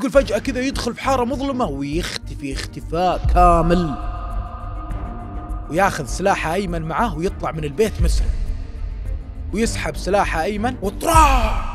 يقول فجأة كذا يدخل في حارة مظلمة ويختفي اختفاء كامل وياخذ سلاحه أيمن معاه ويطلع من البيت مسرع ويسحب سلاحه أيمن وطراح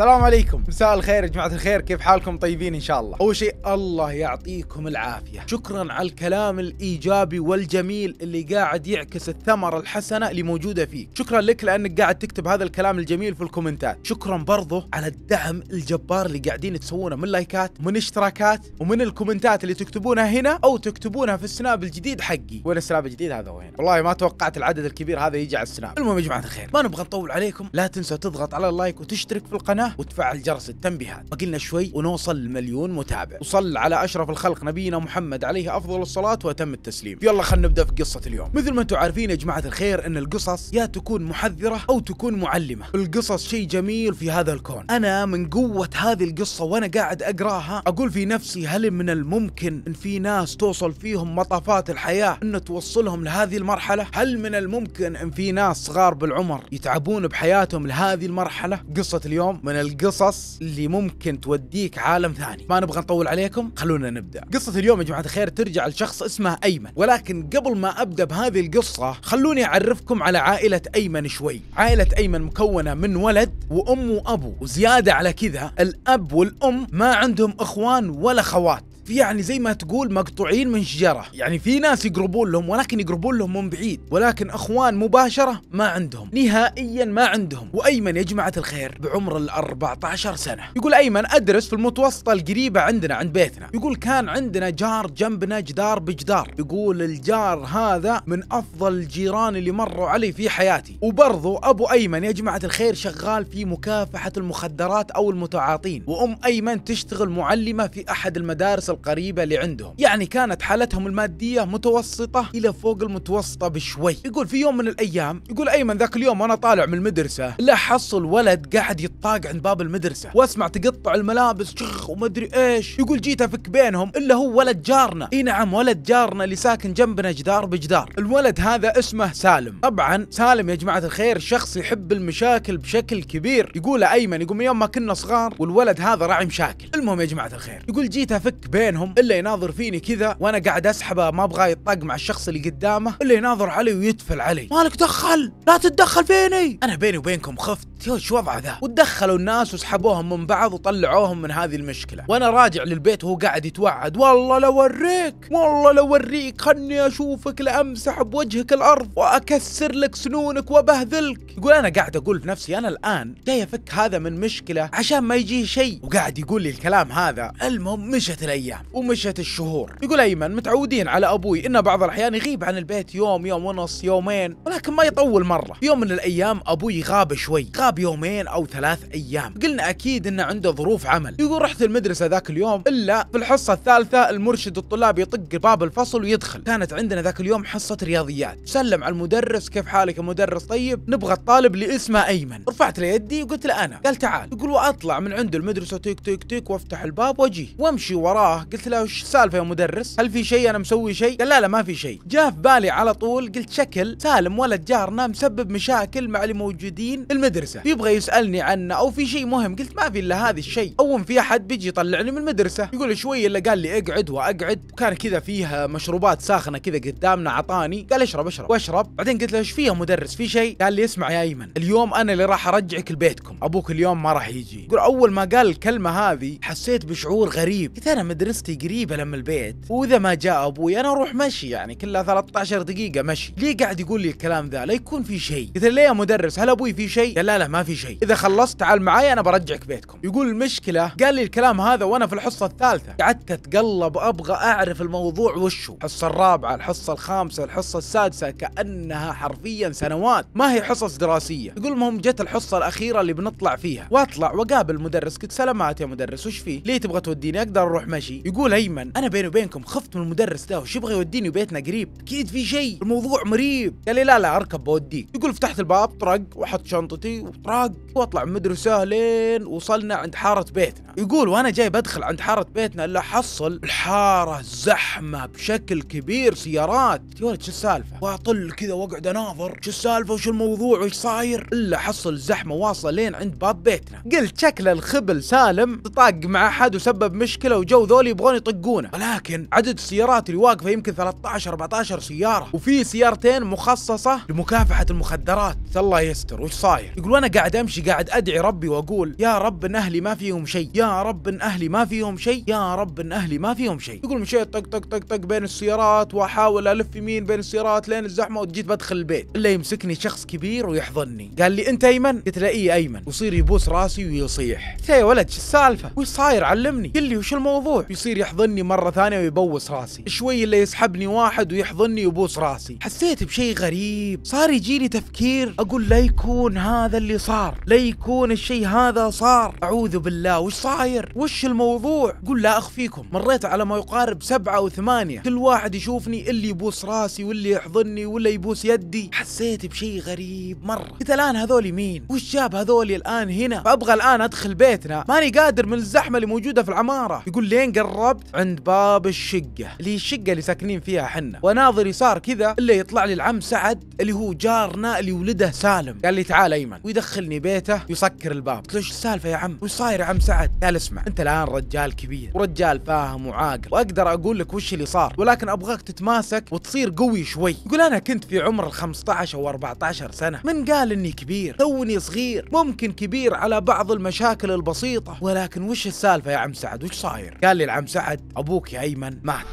السلام عليكم مساء الخير يا جماعه الخير كيف حالكم طيبين ان شاء الله اول شيء الله يعطيكم العافيه شكرا على الكلام الايجابي والجميل اللي قاعد يعكس الثمره الحسنه اللي موجوده فيك شكرا لك لانك قاعد تكتب هذا الكلام الجميل في الكومنتات شكرا برضه على الدعم الجبار اللي قاعدين تسوونه من لايكات ومن اشتراكات ومن الكومنتات اللي تكتبونها هنا او تكتبونها في السناب الجديد حقي وين السناب الجديد هذا وين والله ما توقعت العدد الكبير هذا يجي على السناب المهم يا جماعه الخير ما نبغى نطول عليكم لا تنسى تضغط على اللايك وتشترك في القناه وتفعل جرس التنبيهات بقلنا شوي ونوصل لمليون متابع وصل على أشرف الخلق نبينا محمد عليه أفضل الصلاة وأتم التسليم يلا خلينا نبدأ في قصة اليوم مثل ما أنتم عارفين يا جماعة الخير أن القصص يا تكون محذرة أو تكون معلمة القصص شيء جميل في هذا الكون أنا من قوة هذه القصة وأنا قاعد أقراها أقول في نفسي هل من الممكن أن في ناس توصل فيهم مطافات الحياة أن توصلهم لهذه المرحلة هل من الممكن أن في ناس صغار بالعمر يتعبون بحياتهم لهذه المرحلة قصة اليوم من من القصص اللي ممكن توديك عالم ثاني ما نبغى نطول عليكم خلونا نبدا قصة اليوم يا جماعة الخير ترجع لشخص اسمه أيمن ولكن قبل ما أبدأ بهذه القصة خلوني أعرفكم على عائلة أيمن شوي عائلة أيمن مكونة من ولد وأم وأبو وزيادة على كذا الأب والأم ما عندهم إخوان ولا خوات في يعني زي ما تقول مقطوعين من شجره يعني في ناس يقربون لهم ولكن يقربون لهم من بعيد ولكن اخوان مباشره ما عندهم نهائيا ما عندهم وايمن يا جماعه الخير بعمر ال 14 سنه يقول ايمن ادرس في المتوسطه القريبه عندنا عند بيتنا يقول كان عندنا جار جنبنا جدار بجدار يقول الجار هذا من افضل الجيران اللي مروا علي في حياتي وبرضو ابو ايمن يا جماعه الخير شغال في مكافحه المخدرات او المتعاطين وام ايمن تشتغل معلمه في احد المدارس القريبة لعندهم يعني كانت حالتهم المادية متوسطة إلى فوق المتوسطة بشوي يقول في يوم من الأيام يقول أيمن ذاك اليوم وأنا طالع من المدرسة لا حصل ولد قاعد يطاق عند باب المدرسة وأسمع تقطع الملابس شخ ومدري إيش يقول جيت أفك بينهم إلا هو ولد جارنا إي نعم ولد جارنا اللي ساكن جنبنا جدار بجدار الولد هذا اسمه سالم طبعا سالم يا جماعة الخير شخص يحب المشاكل بشكل كبير يقول أيمن يقول من يوم ما كنا صغار والولد هذا راعي مشاكل المهم يا جماعة الخير يقول جيت أفك بينهم بينهم الا يناظر فيني كذا وانا قاعد اسحبه ما ابغى يطق مع الشخص اللي قدامه الا يناظر علي ويتفل علي مالك دخل لا تتدخل فيني انا بيني وبينكم خفت يا شو وضع ذا وتدخلوا الناس وسحبوهم من بعض وطلعوهم من هذه المشكله وانا راجع للبيت وهو قاعد يتوعد والله لو اوريك والله لو اوريك خلني اشوفك لامسح بوجهك الارض واكسر لك سنونك وبهذلك يقول انا قاعد اقول في نفسي انا الان جاي افك هذا من مشكله عشان ما يجيه شيء وقاعد يقول لي الكلام هذا المهم مشت الايام ومشت الشهور يقول أيمن متعودين على أبوي إنه بعض الأحيان يغيب عن البيت يوم يوم ونص يومين ولكن ما يطول مرة يوم من الأيام أبوي غاب شوي غاب يومين أو ثلاث أيام قلنا أكيد إنه عنده ظروف عمل يقول رحت المدرسة ذاك اليوم إلا في الحصة الثالثة المرشد الطلاب يطق باب الفصل ويدخل كانت عندنا ذاك اليوم حصة رياضيات سلم على المدرس كيف حالك يا مدرس طيب نبغى الطالب اللي اسمه أيمن رفعت له يدي وقلت له أنا قال تعال يقول وأطلع من عند المدرسة تيك تيك تيك وافتح الباب واجيه وامشي وراه قلت له وش السالفه يا مدرس هل في شيء انا مسوي شيء قال لا لا ما في شيء جاء في بالي على طول قلت شكل سالم ولد جارنا مسبب مشاكل مع اللي موجودين المدرسه يبغى يسالني عنه او في شيء مهم قلت ما في الا هذا الشيء اول في احد بيجي يطلعني من المدرسه يقول شوي الا قال لي اقعد واقعد وكان كذا فيها مشروبات ساخنه كذا قدامنا عطاني قال اشرب اشرب واشرب بعدين قلت له ايش فيها مدرس في شيء قال لي اسمع يا ايمن اليوم انا اللي راح ارجعك لبيتكم ابوك اليوم ما راح يجي يقول اول ما قال الكلمه هذه حسيت بشعور غريب قلت انا مدرسة مدرستي قريبه لما البيت واذا ما جاء ابوي انا اروح مشي يعني كلها 13 دقيقه مشي ليه قاعد يقول لي الكلام ذا لا يكون في شيء قلت له يا مدرس هل ابوي في شيء قال لا لا ما في شيء اذا خلصت تعال معي انا برجعك بيتكم يقول المشكله قال لي الكلام هذا وانا في الحصه الثالثه قعدت اتقلب ابغى اعرف الموضوع وشو الحصه الرابعه الحصه الخامسه الحصه السادسه كانها حرفيا سنوات ما هي حصص دراسيه يقول المهم جت الحصه الاخيره اللي بنطلع فيها واطلع واقابل المدرس قلت سلامات يا مدرس وش فيه ليه تبغى توديني اقدر اروح مشي يقول ايمن انا بيني وبينكم خفت من المدرس ده وش يبغى يوديني بيتنا قريب اكيد في شيء الموضوع مريب قال لي لا لا اركب بوديك يقول فتحت الباب طرق واحط شنطتي وطرق واطلع من المدرسه لين وصلنا عند حاره بيتنا يقول وانا جاي بدخل عند حاره بيتنا الا احصل الحاره زحمه بشكل كبير سيارات يا ولد شو السالفه واطل كذا واقعد اناظر شو السالفه وش الموضوع وش صاير الا حصل زحمه واصله لين عند باب بيتنا قلت شكل الخبل سالم طاق مع احد وسبب مشكله وجو ذول هذول يبغون يطقونه ولكن عدد السيارات اللي واقفه يمكن 13 14 سياره وفي سيارتين مخصصه لمكافحه المخدرات الله يستر وش صاير يقول وانا قاعد امشي قاعد ادعي ربي واقول يا رب ان اهلي ما فيهم شيء يا رب ان اهلي ما فيهم شيء يا رب ان اهلي ما فيهم شيء يقول مشيت طق طق طق طق بين السيارات واحاول الف يمين بين السيارات لين الزحمه وجيت بدخل البيت الا يمسكني شخص كبير ويحضني قال لي انت ايمن قلت له اي ايمن ويصير يبوس راسي ويصيح يا ولد شو السالفه وش صاير علمني قل لي وش الموضوع يصير يحضني مرة ثانية ويبوس راسي شوي اللي يسحبني واحد ويحضني يبوس راسي حسيت بشيء غريب صار يجيني تفكير أقول لا يكون هذا اللي صار لا يكون الشيء هذا صار أعوذ بالله وش صاير وش الموضوع قل لا أخفيكم مريت على ما يقارب سبعة أو ثمانية كل واحد يشوفني اللي يبوس راسي واللي يحضني واللي يبوس يدي حسيت بشيء غريب مرة قلت الآن هذولي مين وش جاب هذولي الآن هنا فأبغى الآن أدخل بيتنا ماني قادر من الزحمة اللي موجودة في العمارة يقول لين قربت عند باب الشقة اللي هي الشقة اللي ساكنين فيها حنا وناظري يسار كذا الا يطلع لي العم سعد اللي هو جارنا اللي ولده سالم قال لي تعال ايمن ويدخلني بيته ويسكر الباب قلت له ايش السالفة يا عم وش صاير يا عم سعد قال اسمع انت الان رجال كبير ورجال فاهم وعاقل واقدر اقول لك وش اللي صار ولكن ابغاك تتماسك وتصير قوي شوي يقول انا كنت في عمر ال 15 او 14 سنة من قال اني كبير توني صغير ممكن كبير على بعض المشاكل البسيطة ولكن وش السالفة يا عم سعد وش صاير قال لي عم سعد أبوك يا أيمن مات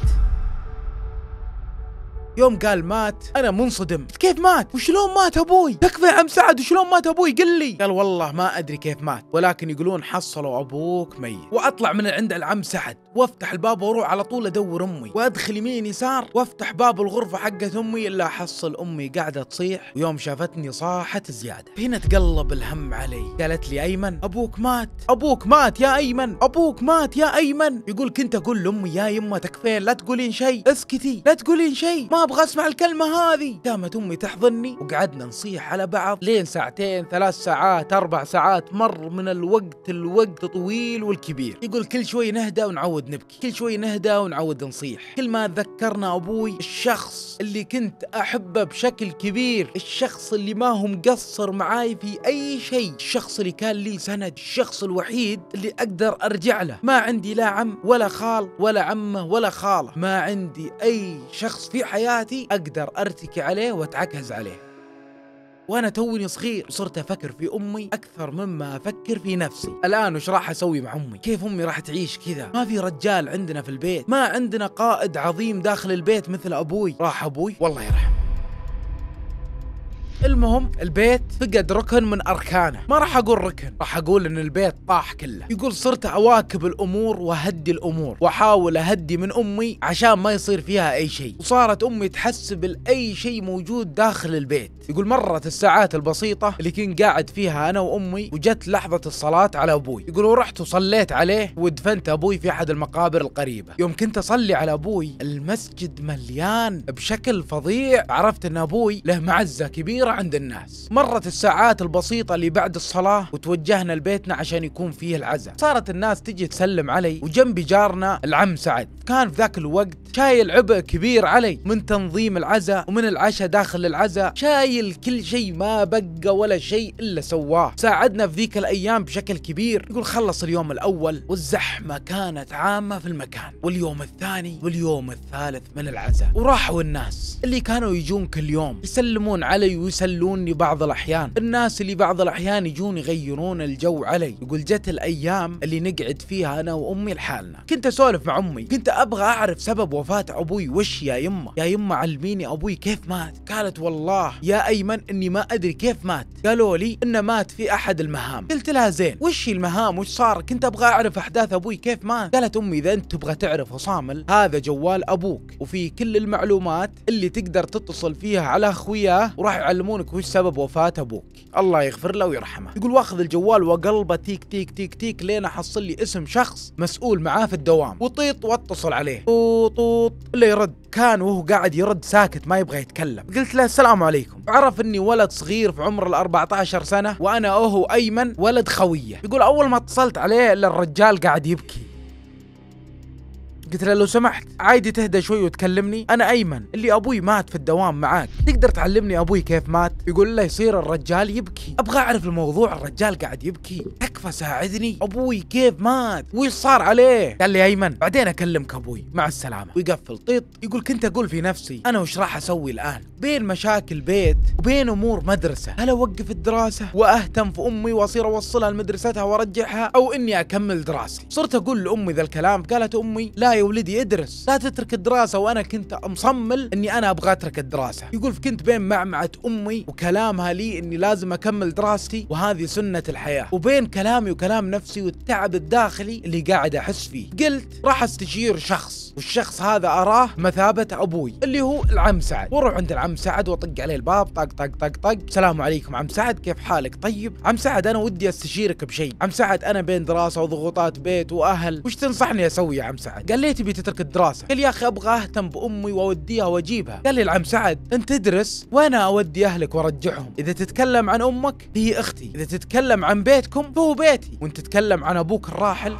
يوم قال مات انا منصدم كيف مات وشلون مات ابوي تكفى يا عم سعد وشلون مات ابوي قل لي قال والله ما ادري كيف مات ولكن يقولون حصلوا ابوك ميت واطلع من عند العم سعد وافتح الباب واروح على طول ادور امي وادخل يمين يسار وافتح باب الغرفه حقت امي الا احصل امي قاعده تصيح ويوم شافتني صاحت زياده هنا تقلب الهم علي قالت لي ايمن ابوك مات ابوك مات يا ايمن ابوك مات يا ايمن يقول كنت اقول لامي يا يمه تكفين لا تقولين شيء اسكتي لا تقولين شيء ما ابغى اسمع الكلمه هذه قامت امي تحضني وقعدنا نصيح على بعض لين ساعتين ثلاث ساعات اربع ساعات مر من الوقت الوقت طويل والكبير يقول كل شوي نهدى ونعود نعود نبكي كل شوي نهدى ونعود نصيح كل ما ذكرنا أبوي الشخص اللي كنت أحبه بشكل كبير الشخص اللي ما هو مقصر معاي في أي شيء الشخص اللي كان لي سند الشخص الوحيد اللي أقدر أرجع له ما عندي لا عم ولا خال ولا عمه ولا خاله ما عندي أي شخص في حياتي أقدر أرتكي عليه وأتعكز عليه وانا توني صغير وصرت افكر في امي اكثر مما افكر في نفسي الان وش راح اسوي مع امي كيف امي راح تعيش كذا ما في رجال عندنا في البيت ما عندنا قائد عظيم داخل البيت مثل ابوي راح ابوي والله يرحمه المهم البيت فقد ركن من اركانه ما راح اقول ركن راح اقول ان البيت طاح كله يقول صرت اواكب الامور واهدي الامور واحاول اهدي من امي عشان ما يصير فيها اي شيء وصارت امي تحسب لاي شيء موجود داخل البيت يقول مرت الساعات البسيطه اللي كنت قاعد فيها انا وامي وجت لحظه الصلاه على ابوي يقول ورحت وصليت عليه ودفنت ابوي في احد المقابر القريبه يوم كنت اصلي على ابوي المسجد مليان بشكل فظيع عرفت ان ابوي له معزه كبيره كثيرة عند الناس مرت الساعات البسيطة اللي بعد الصلاة وتوجهنا لبيتنا عشان يكون فيه العزاء صارت الناس تجي تسلم علي وجنبي جارنا العم سعد كان في ذاك الوقت شايل عبء كبير علي من تنظيم العزاء ومن العشاء داخل العزاء شايل كل شيء ما بقى ولا شيء إلا سواه ساعدنا في ذيك الأيام بشكل كبير يقول خلص اليوم الأول والزحمة كانت عامة في المكان واليوم الثاني واليوم الثالث من العزاء وراحوا الناس اللي كانوا يجون كل يوم يسلمون علي يسلوني بعض الأحيان الناس اللي بعض الأحيان يجون يغيرون الجو علي يقول جت الأيام اللي نقعد فيها أنا وأمي لحالنا كنت أسولف مع أمي كنت أبغى أعرف سبب وفاة أبوي وش يا يمه يا يمه علميني أبوي كيف مات قالت والله يا أيمن إني ما أدري كيف مات قالوا لي إنه مات في أحد المهام قلت لها زين وش المهام وش صار كنت أبغى أعرف أحداث أبوي كيف مات قالت أمي إذا أنت تبغى تعرف وصامل هذا جوال أبوك وفيه كل المعلومات اللي تقدر تتصل فيها على أخوياه وراح يعلم يكلمونك وش سبب وفاة أبوك الله يغفر له ويرحمه يقول واخذ الجوال وقلبه تيك تيك تيك تيك لين أحصل لي اسم شخص مسؤول معاه في الدوام وطيط واتصل عليه طوط إلا يرد كان وهو قاعد يرد ساكت ما يبغى يتكلم قلت له السلام عليكم عرف اني ولد صغير في عمر ال 14 سنه وانا اهو ايمن ولد خويه يقول اول ما اتصلت عليه الا الرجال قاعد يبكي قلت له لو سمحت عادي تهدى شوي وتكلمني انا ايمن اللي ابوي مات في الدوام معاك تقدر تعلمني ابوي كيف مات يقول له يصير الرجال يبكي ابغى اعرف الموضوع الرجال قاعد يبكي كيف ساعدني ابوي كيف مات وش صار عليه قال لي ايمن بعدين اكلمك ابوي مع السلامه ويقفل طيط يقول كنت اقول في نفسي انا وش راح اسوي الان بين مشاكل بيت وبين امور مدرسه هل اوقف الدراسه واهتم في امي واصير اوصلها لمدرستها وارجعها او اني اكمل دراستي صرت اقول لامي ذا الكلام قالت امي لا يا ولدي ادرس لا تترك الدراسه وانا كنت مصمل اني انا ابغى اترك الدراسه يقول كنت بين معمعه امي وكلامها لي اني لازم اكمل دراستي وهذه سنه الحياه وبين كلام كلامي وكلام نفسي والتعب الداخلي اللي قاعد أحس فيه قلت راح استشير شخص والشخص هذا أراه مثابة أبوي اللي هو العم سعد واروح عند العم سعد واطق عليه الباب طق طق طق طق السلام عليكم عم سعد كيف حالك طيب عم سعد أنا ودي استشيرك بشيء عم سعد أنا بين دراسة وضغوطات بيت وأهل وش تنصحني أسوي يا عم سعد قال لي تبي تترك الدراسة قال يا أخي أبغى أهتم بأمي وأوديها وأجيبها قال لي العم سعد أنت تدرس وأنا أودي أهلك وأرجعهم إذا تتكلم عن أمك هي أختي إذا تتكلم عن بيتكم فهو بيت بيتي وانت تتكلم عن ابوك الراحل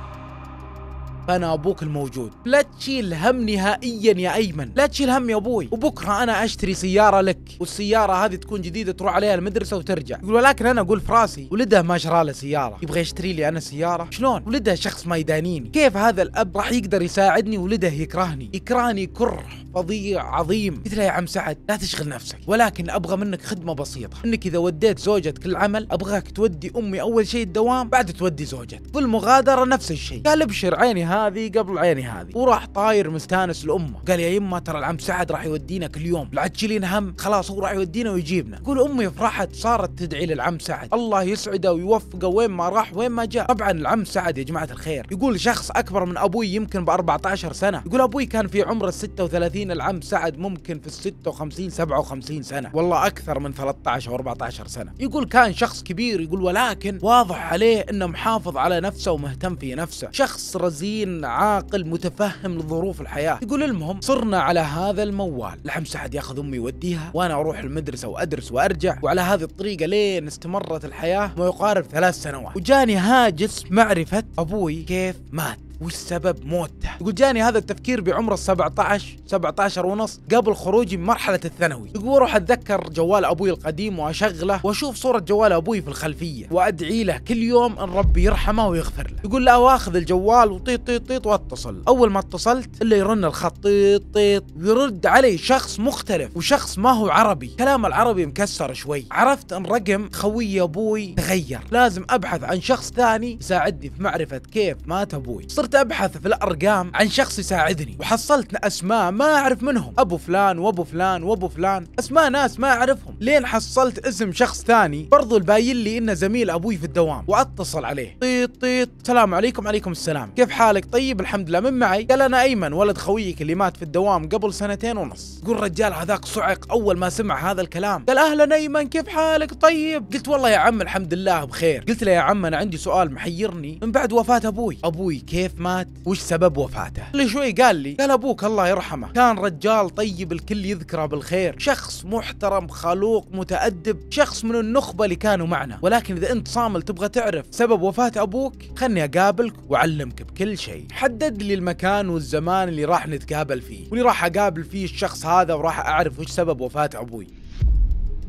فانا ابوك الموجود لا تشيل هم نهائيا يا ايمن لا تشيل هم يا ابوي وبكره انا اشتري سياره لك والسياره هذه تكون جديده تروح عليها المدرسه وترجع يقول ولكن انا اقول في راسي ولده ما شرى له سياره يبغى يشتري لي انا سياره شلون ولده شخص ميدانيني كيف هذا الاب راح يقدر يساعدني ولده يكرهني يكرهني كره فظيع عظيم قلت له يا عم سعد لا تشغل نفسك ولكن ابغى منك خدمه بسيطه انك اذا وديت زوجتك العمل ابغاك تودي امي اول شيء الدوام بعد تودي زوجتك في المغادره نفس الشيء قال ابشر عيني هذه قبل عيني هذه وراح طاير مستانس لامه قال يا يما ترى العم سعد راح يودينا كل يوم لا تشيلين هم خلاص هو راح يودينا ويجيبنا يقول امي فرحت صارت تدعي للعم سعد الله يسعده ويوفقه وين ما راح وين ما جاء طبعا العم سعد يا جماعه الخير يقول شخص اكبر من ابوي يمكن ب 14 سنه يقول ابوي كان في عمره 36 مسكين العم سعد ممكن في ال 56 57 سنه والله اكثر من 13 و 14 سنه يقول كان شخص كبير يقول ولكن واضح عليه انه محافظ على نفسه ومهتم في نفسه شخص رزين عاقل متفهم لظروف الحياه يقول المهم صرنا على هذا الموال العم سعد ياخذ امي يوديها وانا اروح المدرسه وادرس وارجع وعلى هذه الطريقه لين استمرت الحياه ما يقارب ثلاث سنوات وجاني هاجس معرفه ابوي كيف مات والسبب موته يقول جاني هذا التفكير بعمر ال 17 17 ونص قبل خروجي من مرحله الثانوي يقول اروح اتذكر جوال ابوي القديم واشغله واشوف صوره جوال ابوي في الخلفيه وادعي له كل يوم ان ربي يرحمه ويغفر له يقول لا واخذ الجوال وطيط طيط طيط واتصل اول ما اتصلت الا يرن الخط طيط طيط ويرد علي شخص مختلف وشخص ما هو عربي كلام العربي مكسر شوي عرفت ان رقم خوي ابوي تغير لازم ابحث عن شخص ثاني يساعدني في معرفه كيف مات ابوي صرت ابحث في الارقام عن شخص يساعدني وحصلت اسماء ما اعرف منهم ابو فلان وابو فلان وابو فلان اسماء ناس ما اعرفهم لين حصلت اسم شخص ثاني برضو الباين لي انه زميل ابوي في الدوام واتصل عليه طيط طيط السلام عليكم عليكم السلام كيف حالك طيب الحمد لله من معي قال انا ايمن ولد خويك اللي مات في الدوام قبل سنتين ونص يقول الرجال هذاك صعق اول ما سمع هذا الكلام قال اهلا ايمن كيف حالك طيب قلت والله يا عم الحمد لله بخير قلت له يا عم انا عندي سؤال محيرني من بعد وفاه ابوي ابوي كيف كيف مات وش سبب وفاته كل شوي قال لي قال ابوك الله يرحمه كان رجال طيب الكل يذكره بالخير شخص محترم خلوق متأدب شخص من النخبة اللي كانوا معنا ولكن إذا أنت صامل تبغى تعرف سبب وفاة أبوك خلني أقابلك وأعلمك بكل شيء حدد لي المكان والزمان اللي راح نتقابل فيه واللي راح أقابل فيه الشخص هذا وراح أعرف وش سبب وفاة أبوي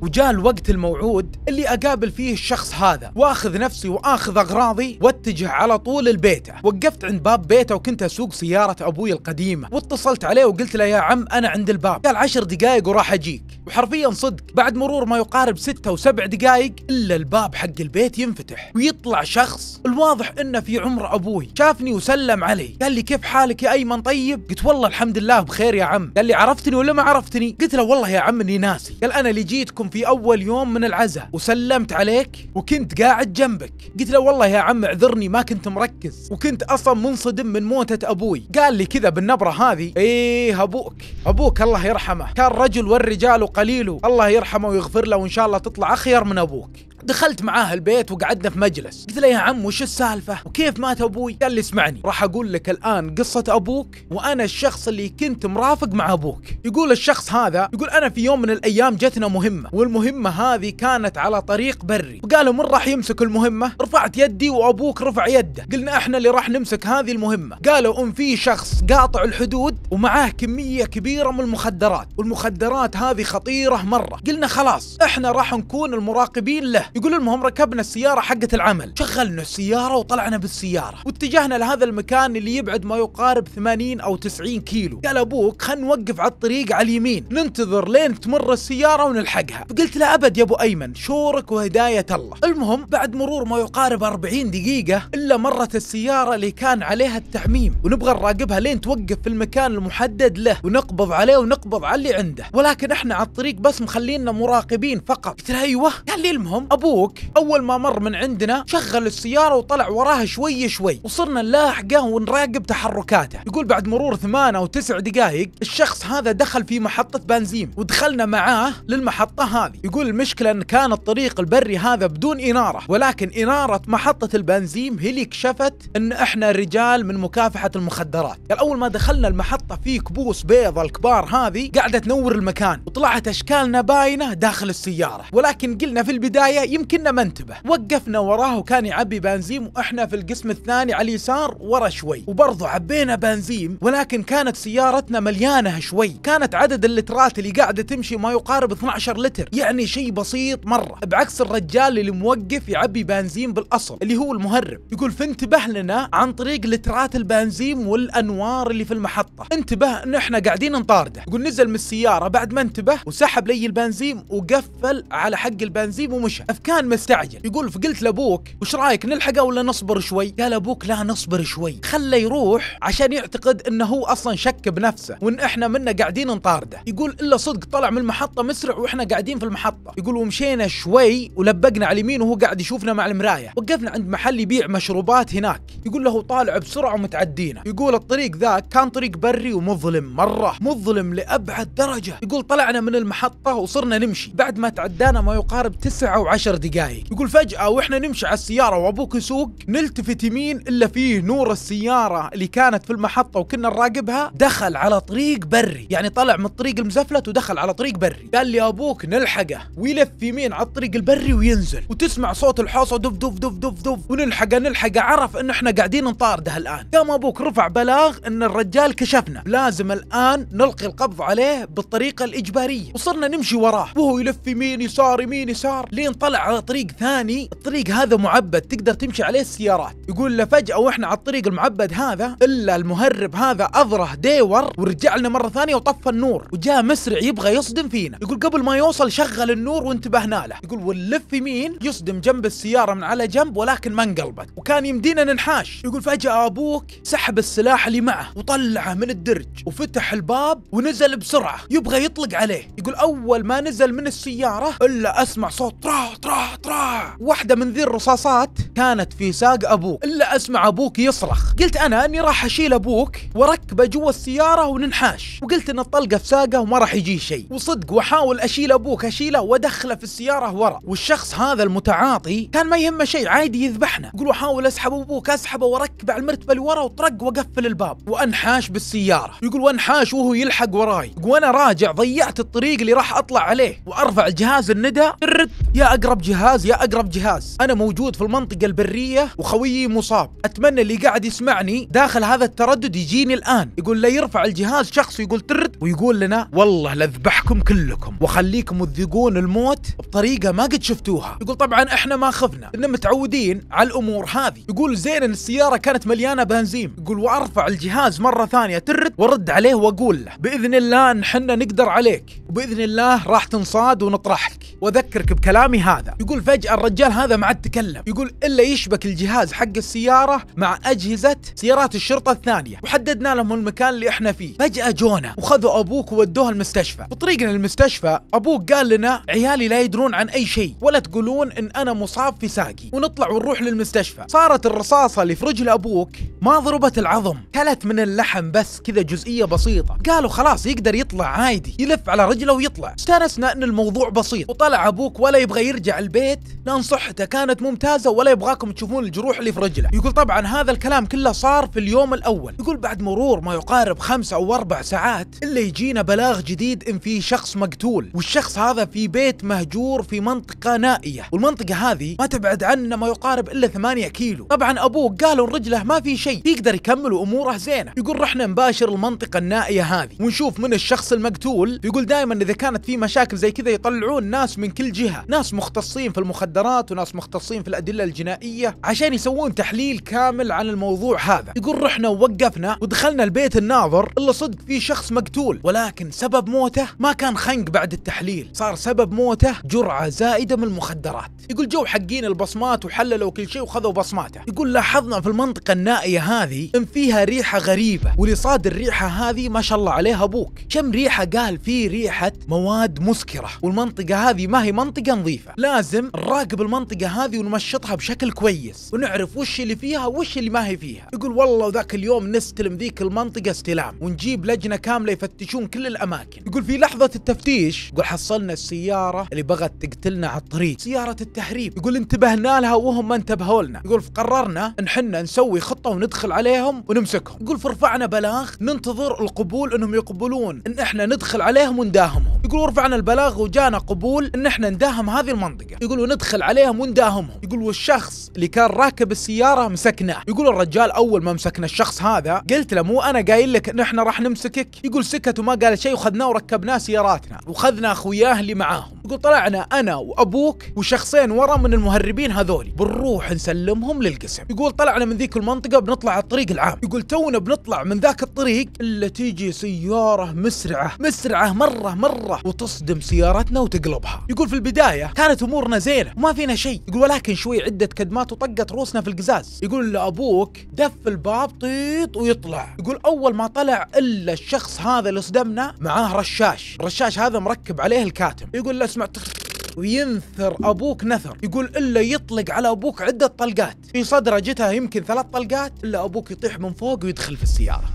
وجاء الوقت الموعود اللي اقابل فيه الشخص هذا واخذ نفسي واخذ اغراضي واتجه على طول لبيته وقفت عند باب بيته وكنت اسوق سياره ابوي القديمه واتصلت عليه وقلت له يا عم انا عند الباب قال عشر دقائق وراح اجيك وحرفيا صدق بعد مرور ما يقارب ستة سبع دقائق الا الباب حق البيت ينفتح ويطلع شخص الواضح انه في عمر ابوي شافني وسلم علي قال لي كيف حالك يا ايمن طيب قلت والله الحمد لله بخير يا عم قال لي عرفتني ولا ما عرفتني قلت له والله يا عم اني ناسي قال انا اللي جيتكم معاكم في أول يوم من العزاء وسلمت عليك وكنت قاعد جنبك قلت له والله يا عم اعذرني ما كنت مركز وكنت أصلا منصدم من موتة أبوي قال لي كذا بالنبرة هذه إيه أبوك أبوك الله يرحمه كان رجل والرجال قليل الله يرحمه ويغفر له وإن شاء الله تطلع أخير من أبوك دخلت معاه البيت وقعدنا في مجلس قلت له يا عم وش السالفة وكيف مات أبوي قال لي اسمعني راح أقول لك الآن قصة أبوك وأنا الشخص اللي كنت مرافق مع أبوك يقول الشخص هذا يقول أنا في يوم من الأيام جتنا مهمة والمهمة هذه كانت على طريق بري وقالوا من راح يمسك المهمة رفعت يدي وأبوك رفع يده قلنا احنا اللي راح نمسك هذه المهمة قالوا ان في شخص قاطع الحدود ومعاه كمية كبيرة من المخدرات والمخدرات هذه خطيرة مرة قلنا خلاص احنا راح نكون المراقبين له يقول المهم ركبنا السيارة حقة العمل شغلنا السيارة وطلعنا بالسيارة واتجهنا لهذا المكان اللي يبعد ما يقارب 80 او 90 كيلو قال ابوك خلينا نوقف على الطريق على اليمين ننتظر لين تمر السيارة ونلحقها قلت لا أبد يا أبو أيمن شورك وهداية الله المهم بعد مرور ما يقارب 40 دقيقة إلا مرت السيارة اللي كان عليها التعميم ونبغى نراقبها لين توقف في المكان المحدد له ونقبض عليه ونقبض على اللي عنده ولكن احنا على الطريق بس مخلينا مراقبين فقط قلت له ايوه قال لي المهم ابوك اول ما مر من عندنا شغل السياره وطلع وراها شوي شوي وصرنا نلاحقه ونراقب تحركاته يقول بعد مرور ثمان او تسع دقائق الشخص هذا دخل في محطه بنزين ودخلنا معاه للمحطه هذه يقول المشكلة أن كان الطريق البري هذا بدون إنارة ولكن إنارة محطة البنزيم هي اللي كشفت أن إحنا رجال من مكافحة المخدرات قال يعني أول ما دخلنا المحطة في كبوس بيضة الكبار هذه قاعدة تنور المكان وطلعت أشكالنا باينة داخل السيارة ولكن قلنا في البداية يمكننا ما انتبه وقفنا وراه وكان يعبي بنزيم وإحنا في القسم الثاني على اليسار ورا شوي وبرضه عبينا بنزيم ولكن كانت سيارتنا مليانة شوي كانت عدد اللترات اللي قاعدة تمشي ما يقارب 12 لتر لتر يعني شيء بسيط مرة بعكس الرجال اللي موقف يعبي بنزين بالأصل اللي هو المهرب يقول فانتبه لنا عن طريق لترات البنزين والأنوار اللي في المحطة انتبه ان احنا قاعدين نطارده يقول نزل من السيارة بعد ما انتبه وسحب لي البنزين وقفل على حق البنزين ومشى افكان مستعجل يقول فقلت لابوك وش رايك نلحقه ولا نصبر شوي قال ابوك لا نصبر شوي خله يروح عشان يعتقد انه هو اصلا شك بنفسه وان احنا منا قاعدين نطارده يقول الا صدق طلع من المحطه مسرع واحنا قاعدين قاعدين في المحطه يقول ومشينا شوي ولبقنا على اليمين وهو قاعد يشوفنا مع المرايه وقفنا عند محل يبيع مشروبات هناك يقول له طالع بسرعه ومتعدينا يقول الطريق ذاك كان طريق بري ومظلم مره مظلم لابعد درجه يقول طلعنا من المحطه وصرنا نمشي بعد ما تعدانا ما يقارب تسعة وعشر دقائق يقول فجاه واحنا نمشي على السياره وابوك يسوق نلتفت يمين الا فيه نور السياره اللي كانت في المحطه وكنا نراقبها دخل على طريق بري يعني طلع من الطريق المزفلت ودخل على طريق بري قال لي ابوك نلعب نلحقه ويلف يمين على الطريق البري وينزل وتسمع صوت الحوصة دف دف دف دف دف ونلحقه نلحقه عرف ان احنا قاعدين نطارده الان قام ابوك رفع بلاغ ان الرجال كشفنا لازم الان نلقي القبض عليه بالطريقة الاجبارية وصرنا نمشي وراه وهو يلف يمين يسار يمين يسار لين طلع على طريق ثاني الطريق هذا معبد تقدر تمشي عليه السيارات يقول له فجأة واحنا على الطريق المعبد هذا الا المهرب هذا اضره ديور ورجع لنا مرة ثانية وطفى النور وجاء مسرع يبغى يصدم فينا يقول قبل ما يوصل وصل شغل النور وانتبهنا له يقول واللف يمين يصدم جنب السيارة من على جنب ولكن ما انقلبت وكان يمدينا ننحاش يقول فجأة أبوك سحب السلاح اللي معه وطلعه من الدرج وفتح الباب ونزل بسرعة يبغى يطلق عليه يقول أول ما نزل من السيارة إلا أسمع صوت طرا طرا طرا واحدة من ذي الرصاصات كانت في ساق أبوك إلا أسمع أبوك يصرخ قلت أنا أني راح أشيل أبوك وأركبه جوا السيارة وننحاش وقلت أن الطلقة في ساقه وما راح يجيه شيء وصدق وأحاول أشيل أبوك ابوك اشيله وادخله في السياره ورا والشخص هذا المتعاطي كان ما يهمه شيء عادي يذبحنا يقول احاول اسحب ابوك اسحبه واركبه على المرتبه اللي ورا وطرق واقفل الباب وانحاش بالسياره يقول وانحاش وهو يلحق وراي وانا راجع ضيعت الطريق اللي راح اطلع عليه وارفع جهاز الندى يا اقرب جهاز يا اقرب جهاز انا موجود في المنطقه البريه وخويي مصاب اتمنى اللي قاعد يسمعني داخل هذا التردد يجيني الان يقول لا يرفع الجهاز شخص يقول ترد ويقول لنا والله لاذبحكم كلكم واخليكم يمذقون الموت بطريقه ما قد شفتوها يقول طبعا احنا ما خفنا ان متعودين على الامور هذه يقول زين ان السياره كانت مليانه بنزين يقول وارفع الجهاز مره ثانيه ترد وارد عليه واقول له باذن الله ان حنا نقدر عليك وباذن الله راح تنصاد ونطرحك واذكرك بكلامي هذا يقول فجاه الرجال هذا ما عاد تكلم يقول الا يشبك الجهاز حق السياره مع اجهزه سيارات الشرطه الثانيه وحددنا لهم المكان اللي احنا فيه فجاه جونا وخذوا ابوك وودوه المستشفى بطريقنا للمستشفى ابوك قال لنا عيالي لا يدرون عن اي شيء ولا تقولون ان انا مصاب في ساقي ونطلع ونروح للمستشفى صارت الرصاصه اللي في رجل ابوك ما ضربت العظم كلت من اللحم بس كذا جزئيه بسيطه قالوا خلاص يقدر يطلع عادي يلف على رجله ويطلع استانسنا ان الموضوع بسيط وطلع ابوك ولا يبغى يرجع البيت لان صحته كانت ممتازه ولا يبغاكم تشوفون الجروح اللي في رجله يقول طبعا هذا الكلام كله صار في اليوم الاول يقول بعد مرور ما يقارب خمسة او اربع ساعات الا يجينا بلاغ جديد ان في شخص مقتول والشخص هذا هذا في بيت مهجور في منطقة نائية والمنطقة هذه ما تبعد عنا ما يقارب إلا ثمانية كيلو طبعا أبوه قالوا رجله ما في شيء يقدر يكمل وأموره زينة يقول رحنا نباشر المنطقة النائية هذه ونشوف من الشخص المقتول يقول دائما إذا كانت في مشاكل زي كذا يطلعون ناس من كل جهة ناس مختصين في المخدرات وناس مختصين في الأدلة الجنائية عشان يسوون تحليل كامل عن الموضوع هذا يقول رحنا ووقفنا ودخلنا البيت الناظر إلا صدق في شخص مقتول ولكن سبب موته ما كان خنق بعد التحليل صار سبب موته جرعة زائدة من المخدرات يقول جو حقين البصمات وحللوا كل شيء وخذوا بصماته يقول لاحظنا في المنطقة النائية هذه ان فيها ريحة غريبة واللي صاد الريحة هذه ما شاء الله عليها ابوك شم ريحة قال في ريحة مواد مسكرة والمنطقة هذه ما هي منطقة نظيفة لازم نراقب المنطقة هذه ونمشطها بشكل كويس ونعرف وش اللي فيها وش اللي ما هي فيها يقول والله ذاك اليوم نستلم ذيك المنطقة استلام ونجيب لجنة كاملة يفتشون كل الأماكن يقول في لحظة التفتيش يقول حصلنا لنا السياره اللي بغت تقتلنا على الطريق سياره التهريب يقول انتبهنا لها وهم ما انتبهوا لنا يقول فقررنا ان حنا نسوي خطه وندخل عليهم ونمسكهم يقول فرفعنا بلاغ ننتظر القبول انهم يقبلون ان احنا ندخل عليهم ونداهمهم يقول رفعنا البلاغ وجانا قبول ان احنا نداهم هذه المنطقه يقول ندخل عليهم ونداهمهم يقول والشخص اللي كان راكب السياره مسكناه يقول الرجال اول ما مسكنا الشخص هذا قلت له مو انا قايل لك ان احنا راح نمسكك يقول سكت وما قال شيء وخذناه وركبناه سياراتنا وخذنا اخوياه اهلي معاهم يقول طلعنا انا وابوك وشخصين ورا من المهربين هذولي بنروح نسلمهم للقسم يقول طلعنا من ذيك المنطقه بنطلع على الطريق العام يقول تونا بنطلع من ذاك الطريق الا تيجي سياره مسرعه مسرعه مره مره وتصدم سيارتنا وتقلبها يقول في البدايه كانت امورنا زينه وما فينا شيء يقول ولكن شوي عده كدمات وطقت روسنا في القزاز يقول لابوك دف الباب طيط ويطلع يقول اول ما طلع الا الشخص هذا اللي صدمنا معاه رشاش الرشاش هذا مركب عليه كاتم يقول له اسمع وينثر ابوك نثر يقول الا يطلق على ابوك عده طلقات في صدره جتها يمكن ثلاث طلقات الا ابوك يطيح من فوق ويدخل في السياره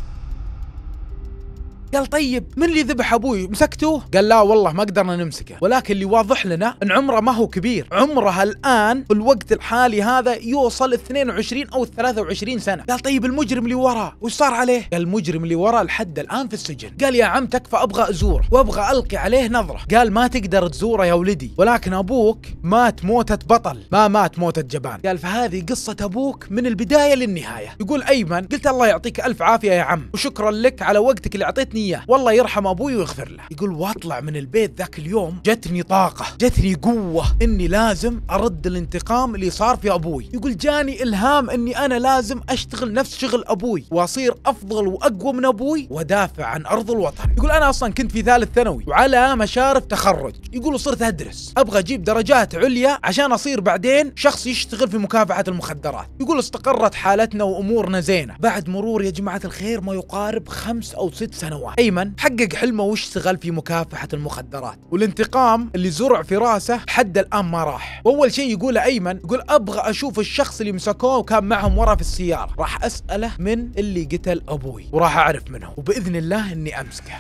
قال طيب من اللي ذبح ابوي مسكتوه قال لا والله ما قدرنا نمسكه ولكن اللي واضح لنا ان عمره ما هو كبير عمره الان في الوقت الحالي هذا يوصل 22 او 23 سنه قال طيب المجرم اللي وراه وش صار عليه قال المجرم اللي وراه لحد الان في السجن قال يا عم تكفى ابغى ازوره وابغى القي عليه نظره قال ما تقدر تزوره يا ولدي ولكن ابوك مات موته بطل ما مات موته جبان قال فهذه قصه ابوك من البدايه للنهايه يقول ايمن قلت الله يعطيك الف عافيه يا عم وشكرا لك على وقتك اللي اعطيتني النية والله يرحم أبوي ويغفر له يقول وأطلع من البيت ذاك اليوم جتني طاقة جتني قوة إني لازم أرد الانتقام اللي صار في أبوي يقول جاني إلهام إني أنا لازم أشتغل نفس شغل أبوي وأصير أفضل وأقوى من أبوي ودافع عن أرض الوطن يقول أنا أصلا كنت في ثالث ثانوي وعلى مشارف تخرج يقول صرت أدرس أبغى أجيب درجات عليا عشان أصير بعدين شخص يشتغل في مكافحة المخدرات يقول استقرت حالتنا وأمورنا زينة بعد مرور يا جماعة الخير ما يقارب خمس أو ست سنوات الثورة أيمن حقق حلمه واشتغل في مكافحة المخدرات والانتقام اللي زرع في راسه حد الآن ما راح وأول شيء يقوله أيمن يقول أبغى أشوف الشخص اللي مسكوه وكان معهم ورا في السيارة راح أسأله من اللي قتل أبوي وراح أعرف منه وبإذن الله أني أمسكه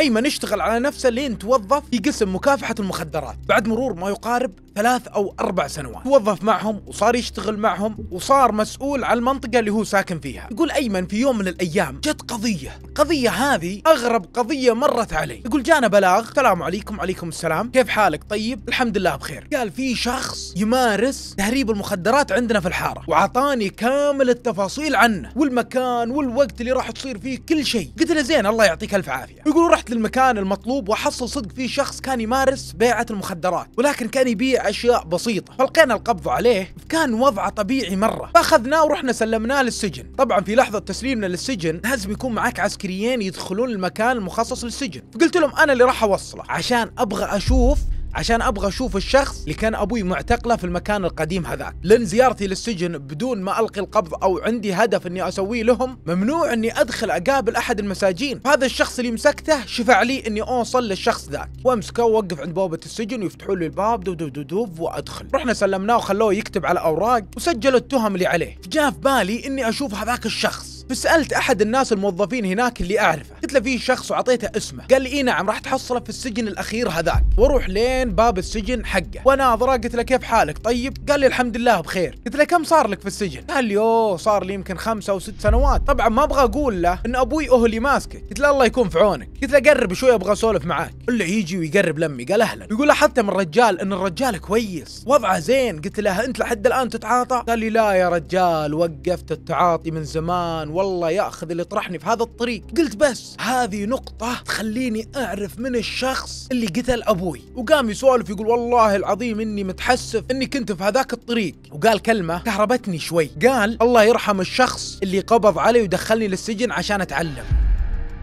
أيمن اشتغل على نفسه لين توظف في قسم مكافحة المخدرات بعد مرور ما يقارب ثلاث أو أربع سنوات توظف معهم وصار يشتغل معهم وصار مسؤول على المنطقة اللي هو ساكن فيها يقول أيمن في يوم من الأيام جت قضية القضية هذه أغرب قضية مرت علي يقول جانا بلاغ السلام عليكم عليكم السلام كيف حالك طيب الحمد لله بخير قال في شخص يمارس تهريب المخدرات عندنا في الحارة وعطاني كامل التفاصيل عنه والمكان والوقت اللي راح تصير فيه كل شيء قلت له زين الله يعطيك ألف عافية يقول رحت للمكان المطلوب وحصل صدق في شخص كان يمارس بيعة المخدرات ولكن كان يبيع أشياء بسيطة فلقينا القبض عليه كان وضعه طبيعي مرة فأخذناه ورحنا سلمناه للسجن طبعا في لحظة تسليمنا للسجن لازم يكون معك عسكريين يدخلون المكان المخصص للسجن فقلت لهم أنا اللي راح أوصله عشان أبغى أشوف عشان ابغى اشوف الشخص اللي كان ابوي معتقله في المكان القديم هذاك لان زيارتي للسجن بدون ما القي القبض او عندي هدف اني اسويه لهم ممنوع اني ادخل اقابل احد المساجين هذا الشخص اللي مسكته شفع لي اني اوصل للشخص ذاك وامسكه ووقف عند بوابه السجن ويفتحوا لي الباب دو دو دو دو وادخل رحنا سلمناه وخلوه يكتب على اوراق وسجلوا التهم اللي عليه فجاء في بالي اني اشوف هذاك الشخص فسالت احد الناس الموظفين هناك اللي اعرفه قلت له في شخص وعطيته اسمه قال لي اي نعم راح تحصله في السجن الاخير هذاك واروح لين باب السجن حقه واناظره قلت له كيف حالك طيب قال لي الحمد لله بخير قلت له كم صار لك في السجن قال لي اوه صار لي يمكن خمسة او ست سنوات طبعا ما ابغى اقول له ان ابوي هو اللي ماسكك قلت له الله يكون في عونك قلت له قرب شوي ابغى اسولف معاك الا يجي ويقرب لمي قال اهلا يقول حتى من الرجال ان الرجال كويس وضعه زين قلت له انت لحد الان تتعاطى قال لي لا يا رجال وقفت التعاطي من زمان والله ياخذ اللي طرحني في هذا الطريق قلت بس هذه نقطة تخليني أعرف من الشخص اللي قتل أبوي وقام يسولف يقول والله العظيم إني متحسف إني كنت في هذاك الطريق وقال كلمة كهربتني شوي قال الله يرحم الشخص اللي قبض علي ودخلني للسجن عشان أتعلم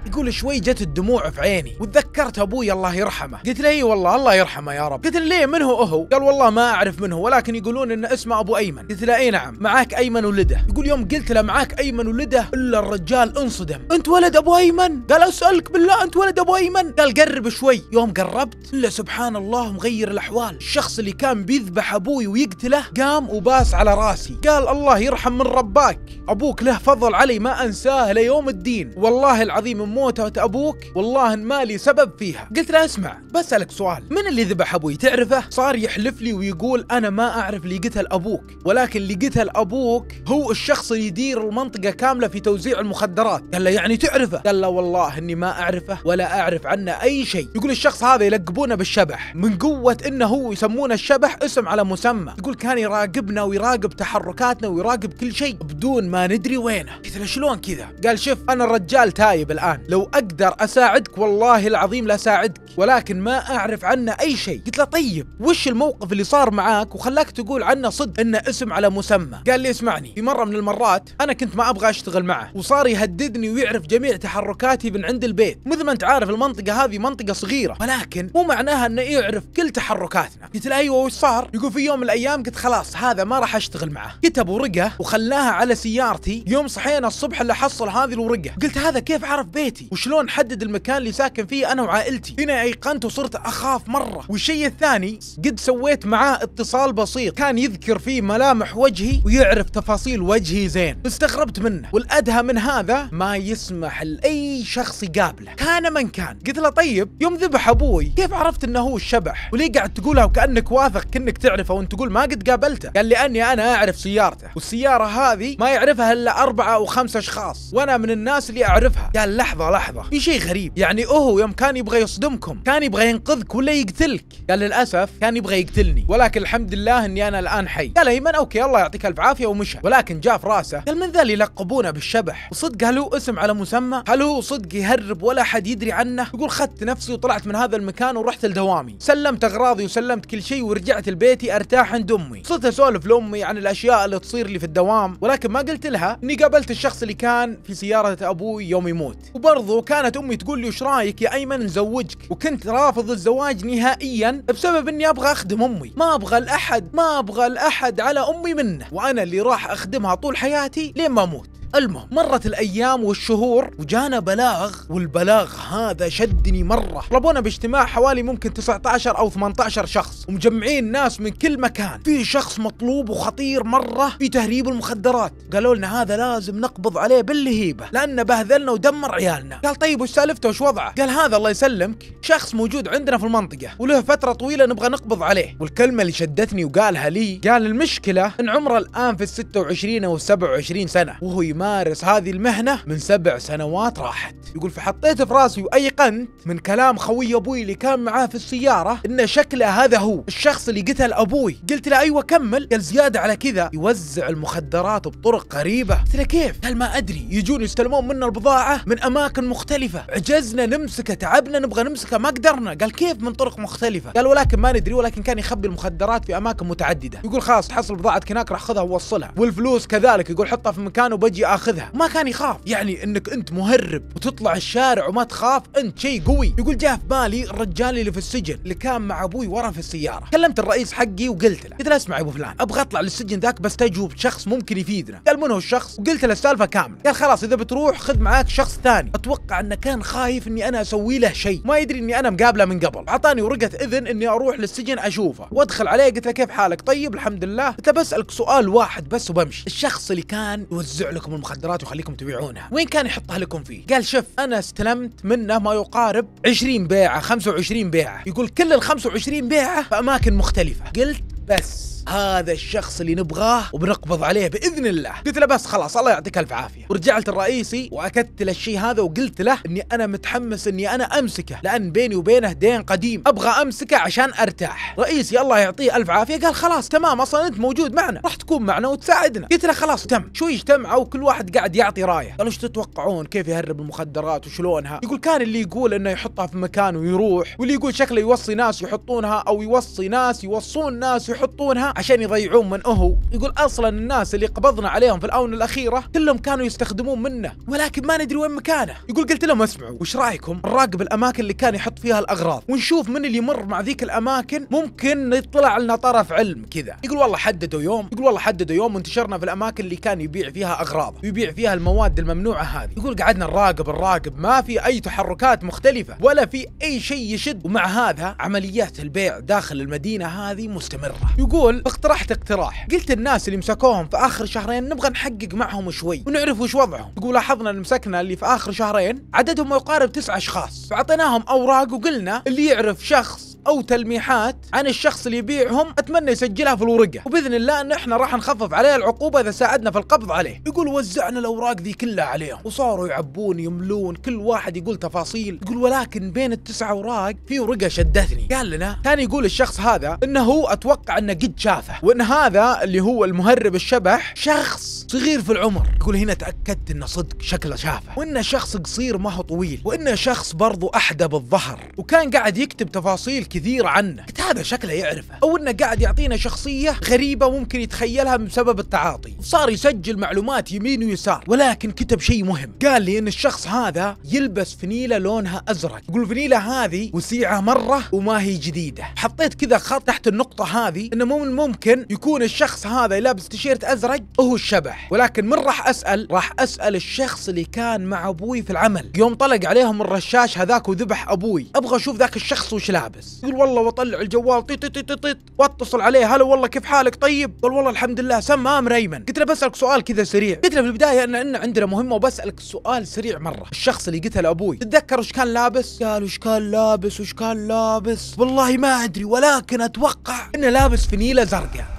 يقول شوي جت الدموع في عيني وتذكرت ابوي الله يرحمه قلت له اي والله الله يرحمه يا رب قلت له ليه من هو هو قال والله ما اعرف من هو ولكن يقولون ان اسمه ابو ايمن قلت له اي نعم معاك ايمن ولده يقول يوم قلت له معاك ايمن ولده الا الرجال انصدم انت ولد ابو ايمن قال اسالك بالله انت ولد ابو ايمن قال قرب شوي يوم قربت الا سبحان الله مغير الاحوال الشخص اللي كان بيذبح ابوي ويقتله قام وباس على راسي قال الله يرحم من رباك ابوك له فضل علي ما انساه ليوم الدين والله العظيم موتة أبوك والله إن مالي سبب فيها قلت له اسمع بسألك سؤال من اللي ذبح أبوي تعرفه صار يحلف لي ويقول أنا ما أعرف اللي قتل أبوك ولكن اللي قتل أبوك هو الشخص اللي يدير المنطقة كاملة في توزيع المخدرات قال له يعني تعرفه قال له والله إني ما أعرفه ولا أعرف عنه أي شيء يقول الشخص هذا يلقبونه بالشبح من قوة إنه هو يسمونه الشبح اسم على مسمى يقول كان يراقبنا ويراقب تحركاتنا ويراقب كل شيء بدون ما ندري وينه قلت له شلون كذا قال شوف أنا الرجال تايب الآن الآن لو أقدر أساعدك والله العظيم لا ساعدك ولكن ما أعرف عنه أي شيء قلت له طيب وش الموقف اللي صار معاك وخلاك تقول عنه صدق إنه اسم على مسمى قال لي اسمعني في مرة من المرات أنا كنت ما أبغى أشتغل معه وصار يهددني ويعرف جميع تحركاتي من عند البيت مثل ما أنت عارف المنطقة هذه منطقة صغيرة ولكن مو معناها إنه يعرف كل تحركاتنا قلت له أيوه وش صار يقول في يوم من الأيام قلت خلاص هذا ما راح أشتغل معه كتب ورقة وخلاها على سيارتي يوم صحينا الصبح اللي حصل هذه الورقة قلت هذا كيف عرف بيت بيتي وشلون حدد المكان اللي ساكن فيه انا وعائلتي هنا ايقنت وصرت اخاف مره والشيء الثاني قد سويت معاه اتصال بسيط كان يذكر فيه ملامح وجهي ويعرف تفاصيل وجهي زين استغربت منه والادهى من هذا ما يسمح لاي شخص يقابله كان من كان قلت له طيب يوم ذبح ابوي كيف عرفت انه هو الشبح وليه قاعد تقولها وكانك واثق كانك تعرفه وانت تقول ما قد قابلته قال لاني انا اعرف سيارته والسياره هذه ما يعرفها الا اربعه او خمسه اشخاص وانا من الناس اللي اعرفها قال لحظه لحظة لحظة في شيء غريب يعني أهو يوم كان يبغى يصدمكم كان يبغى ينقذك ولا يقتلك قال للأسف كان يبغى يقتلني ولكن الحمد لله أني أنا الآن حي قال أيمن أوكي الله يعطيك ألف عافية ومشى ولكن جاء في راسه قال من ذا اللي يلقبونه بالشبح وصدق هل هو اسم على مسمى هل هو صدق يهرب ولا حد يدري عنه يقول خدت نفسي وطلعت من هذا المكان ورحت لدوامي سلمت أغراضي وسلمت كل شيء ورجعت لبيتي أرتاح عند أمي صرت أسولف لأمي عن الأشياء اللي تصير لي في الدوام ولكن ما قلت لها إني قابلت الشخص اللي كان في سيارة أبوي يوم يموت وبرضه كانت امي تقول لي وش رايك يا ايمن نزوجك وكنت رافض الزواج نهائيا بسبب اني ابغى اخدم امي ما ابغى الاحد ما ابغى الاحد على امي منه وانا اللي راح اخدمها طول حياتي لين ما اموت المهم مرت الايام والشهور وجانا بلاغ والبلاغ هذا شدني مره طلبونا باجتماع حوالي ممكن 19 او 18 شخص ومجمعين ناس من كل مكان في شخص مطلوب وخطير مره في تهريب المخدرات قالوا لنا هذا لازم نقبض عليه باللهيبه لانه بهذلنا ودمر عيالنا قال طيب وش سالفته وش وضعه قال هذا الله يسلمك شخص موجود عندنا في المنطقه وله فتره طويله نبغى نقبض عليه والكلمه اللي شدتني وقالها لي قال المشكله ان عمره الان في ال 26 او 27 سنه وهو يمارس أمارس هذه المهنة من سبع سنوات راحت يقول فحطيت في راسي وأيقنت من كلام خوي أبوي اللي كان معاه في السيارة إن شكله هذا هو الشخص اللي قتل أبوي قلت له أيوة كمل قال زيادة على كذا يوزع المخدرات بطرق غريبة قلت له كيف قال ما أدري يجون يستلمون منا البضاعة من أماكن مختلفة عجزنا نمسكه تعبنا نبغى نمسكه ما قدرنا قال كيف من طرق مختلفة قال ولكن ما ندري ولكن كان يخبي المخدرات في أماكن متعددة يقول خلاص تحصل بضاعة هناك راح خذها ووصلها والفلوس كذلك يقول حطها في مكان وبجي اخذها ما كان يخاف يعني انك انت مهرب وتطلع الشارع وما تخاف انت شيء قوي يقول جاء في بالي الرجال اللي في السجن اللي كان مع ابوي ورا في السياره كلمت الرئيس حقي وقلت له قلت له اسمع يا ابو فلان ابغى اطلع للسجن ذاك بستجوب شخص ممكن يفيدنا قال من هو الشخص وقلت له السالفه كامله قال خلاص اذا بتروح خذ معاك شخص ثاني اتوقع انه كان خايف اني انا اسوي له شيء ما يدري اني انا مقابله من قبل اعطاني ورقه اذن اني اروح للسجن اشوفه وادخل عليه قلت له كيف حالك طيب الحمد لله قلت له بسالك سؤال واحد بس وبمشي الشخص اللي كان يوزع لكم المخدرات ويخليكم تبيعونها وين كان يحطها لكم فيه قال شف انا استلمت منه ما يقارب 20 بيعه 25 بيعه يقول كل ال 25 بيعه في اماكن مختلفه قلت بس هذا الشخص اللي نبغاه وبنقبض عليه باذن الله قلت له بس خلاص الله يعطيك الف عافيه ورجعت لرئيسي واكدت له الشيء هذا وقلت له اني انا متحمس اني انا امسكه لان بيني وبينه دين قديم ابغى امسكه عشان ارتاح رئيسي الله يعطيه الف عافيه قال خلاص تمام اصلا انت موجود معنا راح تكون معنا وتساعدنا قلت له خلاص تم شو اجتمعوا وكل واحد قاعد يعطي رايه قالوا ايش تتوقعون كيف يهرب المخدرات وشلونها يقول كان اللي يقول انه يحطها في مكان ويروح واللي يقول شكله يوصي ناس يحطونها او يوصي ناس يوصون ناس يحطونها عشان يضيعون من هو يقول اصلا الناس اللي قبضنا عليهم في الاونه الاخيره كلهم كانوا يستخدمون منه ولكن ما ندري وين مكانه يقول قلت لهم اسمعوا وش رايكم نراقب الاماكن اللي كان يحط فيها الاغراض ونشوف من اللي يمر مع ذيك الاماكن ممكن نطلع لنا طرف علم كذا يقول والله حددوا يوم يقول والله حددوا يوم وانتشرنا في الاماكن اللي كان يبيع فيها اغراضه ويبيع فيها المواد الممنوعه هذه يقول قعدنا نراقب نراقب ما في اي تحركات مختلفه ولا في اي شيء يشد ومع هذا عمليات البيع داخل المدينه هذه مستمره يقول فاقترحت اقتراح قلت الناس اللي مسكوهم في اخر شهرين نبغى نحقق معهم شوي ونعرف وش وضعهم يقول لاحظنا اللي مسكنا اللي في اخر شهرين عددهم ما يقارب تسعة اشخاص فاعطيناهم اوراق وقلنا اللي يعرف شخص او تلميحات عن الشخص اللي يبيعهم اتمنى يسجلها في الورقه وباذن الله ان احنا راح نخفف عليه العقوبه اذا ساعدنا في القبض عليه يقول وزعنا الاوراق ذي كلها عليهم وصاروا يعبون يملون كل واحد يقول تفاصيل يقول ولكن بين التسع اوراق في ورقه شدتني قال لنا كان يقول الشخص هذا انه هو اتوقع انه قد شافه وان هذا اللي هو المهرب الشبح شخص صغير في العمر يقول هنا تاكدت انه صدق شكله شافه وانه شخص قصير ما هو طويل وانه شخص برضو احدى بالظهر وكان قاعد يكتب تفاصيل كثير عنه قلت هذا شكله يعرفه أو أنه قاعد يعطينا شخصية غريبة ممكن يتخيلها بسبب التعاطي وصار يسجل معلومات يمين ويسار ولكن كتب شيء مهم قال لي أن الشخص هذا يلبس فنيلة لونها أزرق يقول الفنيلة هذه وسيعة مرة وما هي جديدة حطيت كذا خط تحت النقطة هذه أنه مو من ممكن يكون الشخص هذا لابس تيشيرت أزرق وهو الشبح ولكن من راح أسأل راح أسأل الشخص اللي كان مع أبوي في العمل يوم طلق عليهم الرشاش هذاك وذبح أبوي أبغى أشوف ذاك الشخص وش لابس يقول والله واطلع الجوال طيط طيط طيط واتصل عليه هلا والله كيف حالك طيب؟ قال والله الحمد لله سمام ريمن قلت له بسالك سؤال كذا سريع قلت له في البدايه ان, إن عندنا مهمه وبسالك سؤال سريع مره الشخص اللي قتل ابوي تتذكر وش كان لابس؟ قال وش كان لابس وش كان لابس؟ والله ما ادري ولكن اتوقع انه لابس فنيله زرقاء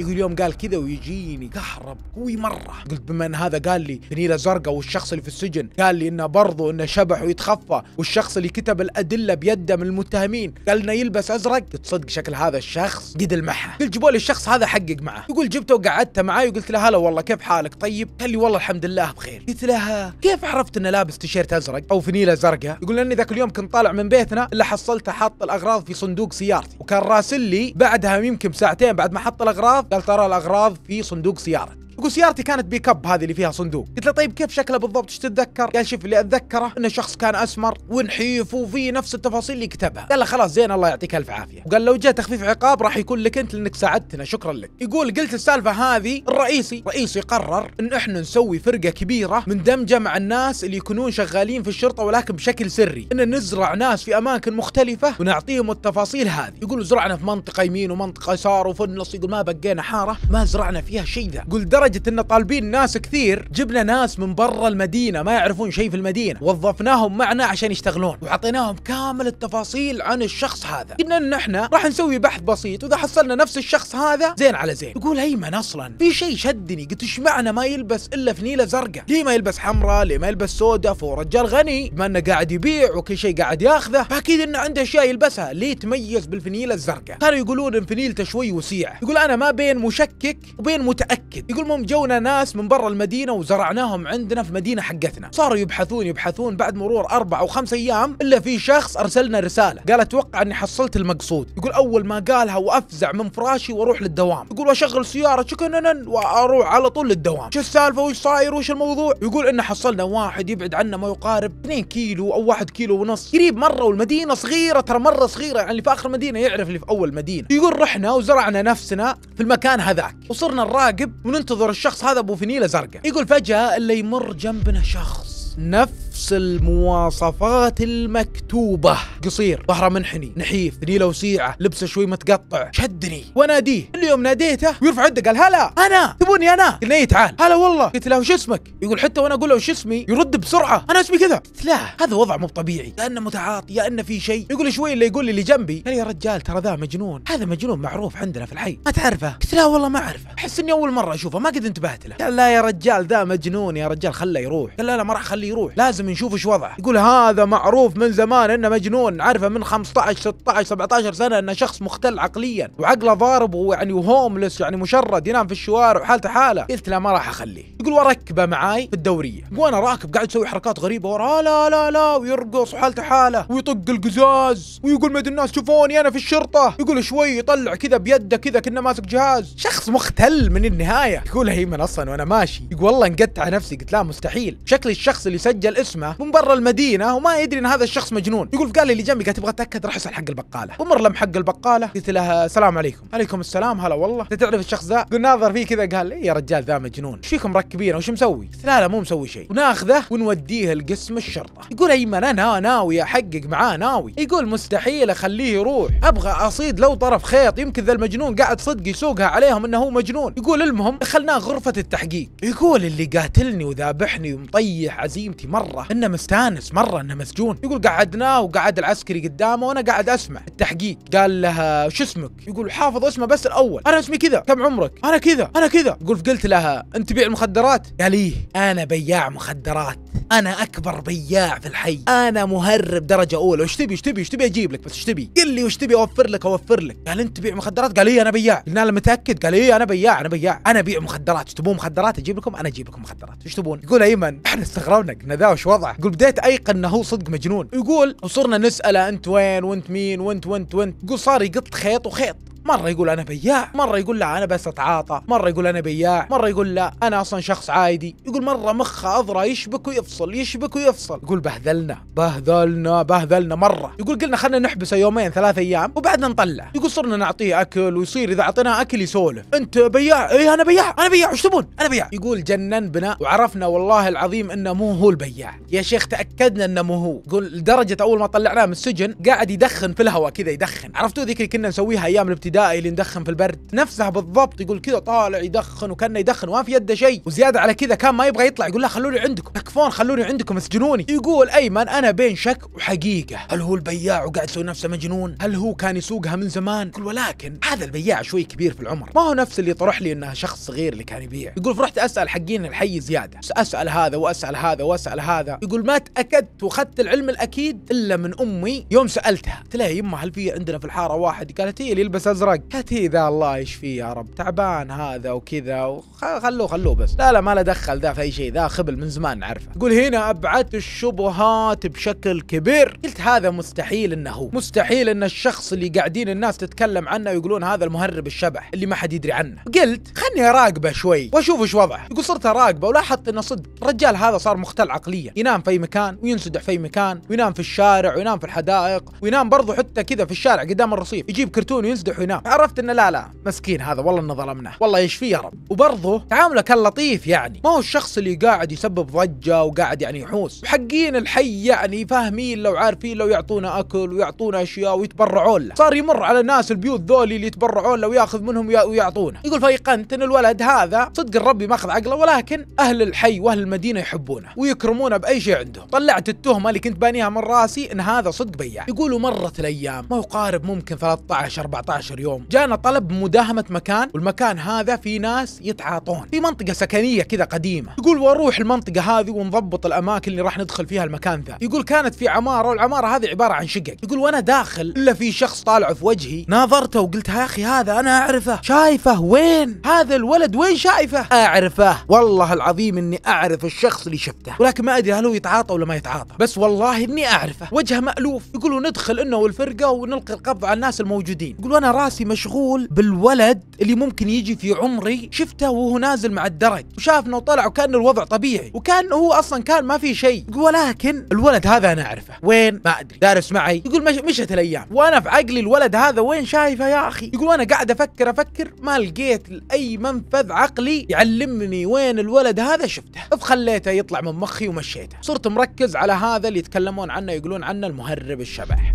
يقول يوم قال كذا ويجيني قهرب قوي مره قلت بما ان هذا قال لي فنيله زرقاء والشخص اللي في السجن قال لي انه برضه انه شبح ويتخفى والشخص اللي كتب الادله بيده من المتهمين قال انه يلبس ازرق قلت صدق شكل هذا الشخص قد المحه قلت جيبوا لي الشخص هذا حقق معه يقول جبته وقعدته معي وقلت له هلا والله كيف حالك طيب قال لي والله الحمد لله بخير قلت لها كيف عرفت انه لابس تيشيرت ازرق او فنيله زرقاء يقول لاني ذاك اليوم كنت طالع من بيتنا الا حصلته حاط الاغراض في صندوق سيارتي وكان راسل لي بعدها يمكن بساعتين بعد ما حط الاغراض قال ترى الاغراض في صندوق سيارتي يقول سيارتي كانت بيك اب هذه اللي فيها صندوق قلت له طيب كيف شكله بالضبط ايش تتذكر قال شوف اللي اتذكره انه شخص كان اسمر ونحيف وفي نفس التفاصيل اللي كتبها قال له خلاص زين الله يعطيك الف عافيه وقال لو جاء تخفيف عقاب راح يكون لك انت لانك ساعدتنا شكرا لك يقول قلت السالفه هذه الرئيسي رئيسي قرر ان احنا نسوي فرقه كبيره مندمجه مع الناس اللي يكونون شغالين في الشرطه ولكن بشكل سري ان نزرع ناس في اماكن مختلفه ونعطيهم التفاصيل هذه يقول زرعنا في منطقه يمين ومنطقه يسار وفي النص يقول ما بقينا حاره ما زرعنا فيها شيء ذا قل درجة لدرجة ان طالبين ناس كثير جبنا ناس من برا المدينة ما يعرفون شيء في المدينة وظفناهم معنا عشان يشتغلون وعطيناهم كامل التفاصيل عن الشخص هذا قلنا ان احنا راح نسوي بحث بسيط واذا حصلنا نفس الشخص هذا زين على زين يقول ايمن اصلا في شيء شدني قلت ايش معنى ما يلبس الا فنيله زرقاء ليه ما يلبس حمراء ليه ما يلبس سوداء فهو رجال غني بما انه قاعد يبيع وكل شيء قاعد ياخذه فاكيد انه عنده اشياء يلبسها ليه يتميز بالفنيله الزرقاء كانوا يقولون ان فنيلته شوي وسيعه يقول انا ما بين مشكك وبين متاكد يقول يوم جونا ناس من برا المدينه وزرعناهم عندنا في مدينه حقتنا صاروا يبحثون يبحثون بعد مرور اربع او خمس ايام الا في شخص ارسلنا رساله قال اتوقع اني حصلت المقصود يقول اول ما قالها وافزع من فراشي واروح للدوام يقول واشغل سياره شكنن واروح على طول للدوام شو السالفه وش صاير وش الموضوع يقول ان حصلنا واحد يبعد عنا ما يقارب 2 كيلو او 1 كيلو ونص قريب مره والمدينه صغيره ترى مره صغيره يعني اللي في اخر مدينه يعرف اللي في اول مدينه يقول رحنا وزرعنا نفسنا في المكان هذاك وصرنا نراقب وننتظر يتصور الشخص هذا ابو فنيله زرقاء يقول فجاه اللي يمر جنبنا شخص نفس نفس المواصفات المكتوبة قصير ظهره منحني نحيف ثنيله وسيعة لبسه شوي متقطع شدني وناديه اليوم ناديته ويرفع يده قال هلا انا تبوني انا قلنا اي تعال هلا والله قلت له وش اسمك يقول حتى وانا اقول له وش اسمي يرد بسرعة انا اسمي كذا قلت له هذا وضع مو طبيعي يا انه متعاطي يا انه في شيء يقول شوي اللي يقول لي اللي جنبي قال يا رجال ترى ذا مجنون هذا مجنون معروف عندنا في الحي ما تعرفه قلت لا والله ما اعرفه احس اني اول مرة اشوفه ما قد انتبهت له قال لا يا رجال ذا مجنون يا رجال خله يروح قال لا لا ما راح اخليه يروح لازم لازم نشوف ايش وضعه يقول هذا معروف من زمان انه مجنون عارفه من 15 16 17 سنه انه شخص مختل عقليا وعقله ضارب ويعني وهوملس يعني مشرد ينام في الشوارع وحالته حاله قلت له ما راح اخليه يقول وركبه معاي في الدوريه وانا راكب قاعد يسوي حركات غريبه ورا لا لا لا ويرقص وحالته حاله ويطق القزاز ويقول مد الناس شوفوني انا في الشرطه يقول شوي يطلع كذا بيده كذا كنا ماسك جهاز شخص مختل من النهايه يقول هيمن اصلا وانا ماشي يقول والله انقطع نفسي قلت لا مستحيل شكل الشخص اللي سجل اسمه اسمه من برا المدينه وما يدري ان هذا الشخص مجنون يقول فقال لي اللي جنبي قال تبغى تاكد راح اسال حق البقاله ومر لم حق البقاله قلت له السلام عليكم عليكم السلام هلا والله انت تعرف الشخص ذا قلنا ناظر فيه كذا قال لي إيه، يا رجال ذا مجنون ايش فيكم مركبينه وش مسوي قلت لا لا مو مسوي شيء وناخذه ونوديه لقسم الشرطه يقول ايمن انا ناوي احقق معاه ناوي يقول مستحيل اخليه يروح ابغى اصيد لو طرف خيط يمكن ذا المجنون قاعد صدق يسوقها عليهم انه هو مجنون يقول المهم دخلناه غرفه التحقيق يقول اللي قاتلني وذابحني ومطيح عزيمتي مره انه مستانس مره انه مسجون يقول قعدناه وقعد العسكري قدامه وانا قاعد اسمع التحقيق قال لها شو اسمك يقول حافظ اسمه بس الاول انا اسمي كذا كم عمرك انا كذا انا كذا يقول قلت لها انت بيع المخدرات قال ايه انا بياع مخدرات انا اكبر بياع في الحي انا مهرب درجه اولى وش تبي وش تبي وش تبي اجيب لك بس وش تبي قل لي وش تبي اوفر لك اوفر لك قال انت تبيع مخدرات قال ايه انا بياع قلنا له متاكد قال ايه انا بياع انا بياع انا بيع مخدرات تبون مخدرات اجيب لكم انا اجيب لكم مخدرات ايش تبون يقول ايمن احنا استغربنا قلنا ذا وش وضعه يقول بديت ايقن انه هو صدق مجنون يقول وصرنا نساله انت وين وانت مين وانت وانت وانت يقول صار يقط خيط وخيط مره يقول انا بياع مره يقول لا انا بس اتعاطى مره يقول انا بياع مره يقول لا انا اصلا شخص عادي يقول مره مخه اضرى يشبك ويفصل يشبك ويفصل يقول بهذلنا بهذلنا بهذلنا مره يقول قلنا خلينا نحبسه يومين ثلاث ايام وبعدنا نطلع يقول صرنا نعطيه اكل ويصير اذا اعطيناه اكل يسولف انت بياع اي انا بياع انا بياع وش تبون انا بياع يقول جنن بنا وعرفنا والله العظيم انه مو هو البياع يا شيخ تاكدنا انه مو هو يقول لدرجه اول ما طلعناه من السجن قاعد يدخن في الهواء كذا يدخن عرفتوا ذيك اللي كنا نسويها ايام الابتداء عدائي اللي ندخن في البرد نفسها بالضبط يقول كذا طالع يدخن وكانه يدخن وما في يده شيء وزياده على كذا كان ما يبغى يطلع يقول لا خلوني عندكم تكفون خلوني عندكم اسجنوني يقول ايمن انا بين شك وحقيقه هل هو البياع وقاعد يسوي نفسه مجنون هل هو كان يسوقها من زمان يقول ولكن هذا البياع شوي كبير في العمر ما هو نفس اللي طرح لي انها شخص صغير اللي كان يبيع يقول فرحت اسال حقين الحي زياده اسال هذا واسال هذا واسال هذا يقول ما تاكدت واخذت العلم الاكيد الا من امي يوم سالتها قلت لها يمه هل في عندنا في الحاره واحد قالت هي اللي يلبس ازرق كتي ذا الله يشفيه يا رب تعبان هذا وكذا وخلوه خلوه بس لا لا ما له دخل ذا في اي شيء ذا خبل من زمان نعرفه يقول هنا ابعدت الشبهات بشكل كبير قلت هذا مستحيل انه هو مستحيل ان الشخص اللي قاعدين الناس تتكلم عنه ويقولون هذا المهرب الشبح اللي ما حد يدري عنه قلت خلني اراقبه شوي واشوف ايش وضعه يقول صرت اراقبه ولاحظت انه صدق الرجال هذا صار مختل عقليا ينام في مكان وينسدح في مكان وينام في الشارع وينام في الحدائق وينام برضه حتى كذا في الشارع قدام الرصيف يجيب كرتون وينسدح ينام عرفت انه لا لا مسكين هذا والله انه ظلمناه والله يشفيه يا رب وبرضه تعامله كان لطيف يعني ما هو الشخص اللي قاعد يسبب ضجه وقاعد يعني يحوس حقين الحي يعني فاهمين لو عارفين لو يعطونا اكل ويعطونا اشياء ويتبرعون له صار يمر على الناس البيوت ذولي اللي يتبرعون له وياخذ منهم ويعطونه يقول فيقنت ان الولد هذا صدق الربي ماخذ عقله ولكن اهل الحي واهل المدينه يحبونه ويكرمونه باي شيء عندهم طلعت التهمه اللي كنت بانيها من راسي ان هذا صدق بياع يقولوا مرت الايام ما هو قارب ممكن 13 14 اخر يوم جانا طلب مداهمة مكان والمكان هذا في ناس يتعاطون في منطقة سكنية كذا قديمة يقول واروح المنطقة هذه ونضبط الأماكن اللي راح ندخل فيها المكان ذا يقول كانت في عمارة والعمارة هذه عبارة عن شقق يقول وأنا داخل إلا في شخص طالع في وجهي ناظرته وقلت يا أخي هذا أنا أعرفه شايفه وين هذا الولد وين شايفه أعرفه والله العظيم إني أعرف الشخص اللي شفته ولكن ما أدري هل هو يتعاطى ولا ما يتعاطى بس والله إني أعرفه وجهه مألوف يقولوا ندخل إنه والفرقة ونلقي القبض على الناس الموجودين يقول أنا راسي مشغول بالولد اللي ممكن يجي في عمري شفته وهو نازل مع الدرج وشافنا وطلع وكان الوضع طبيعي وكان هو اصلا كان ما في شيء ولكن الولد هذا انا اعرفه وين ما ادري دارس معي يقول مش مشت الايام وانا في عقلي الولد هذا وين شايفه يا اخي يقول انا قاعد افكر افكر ما لقيت اي منفذ عقلي يعلمني وين الولد هذا شفته فخليته يطلع من مخي ومشيته صرت مركز على هذا اللي يتكلمون عنه يقولون عنه المهرب الشبح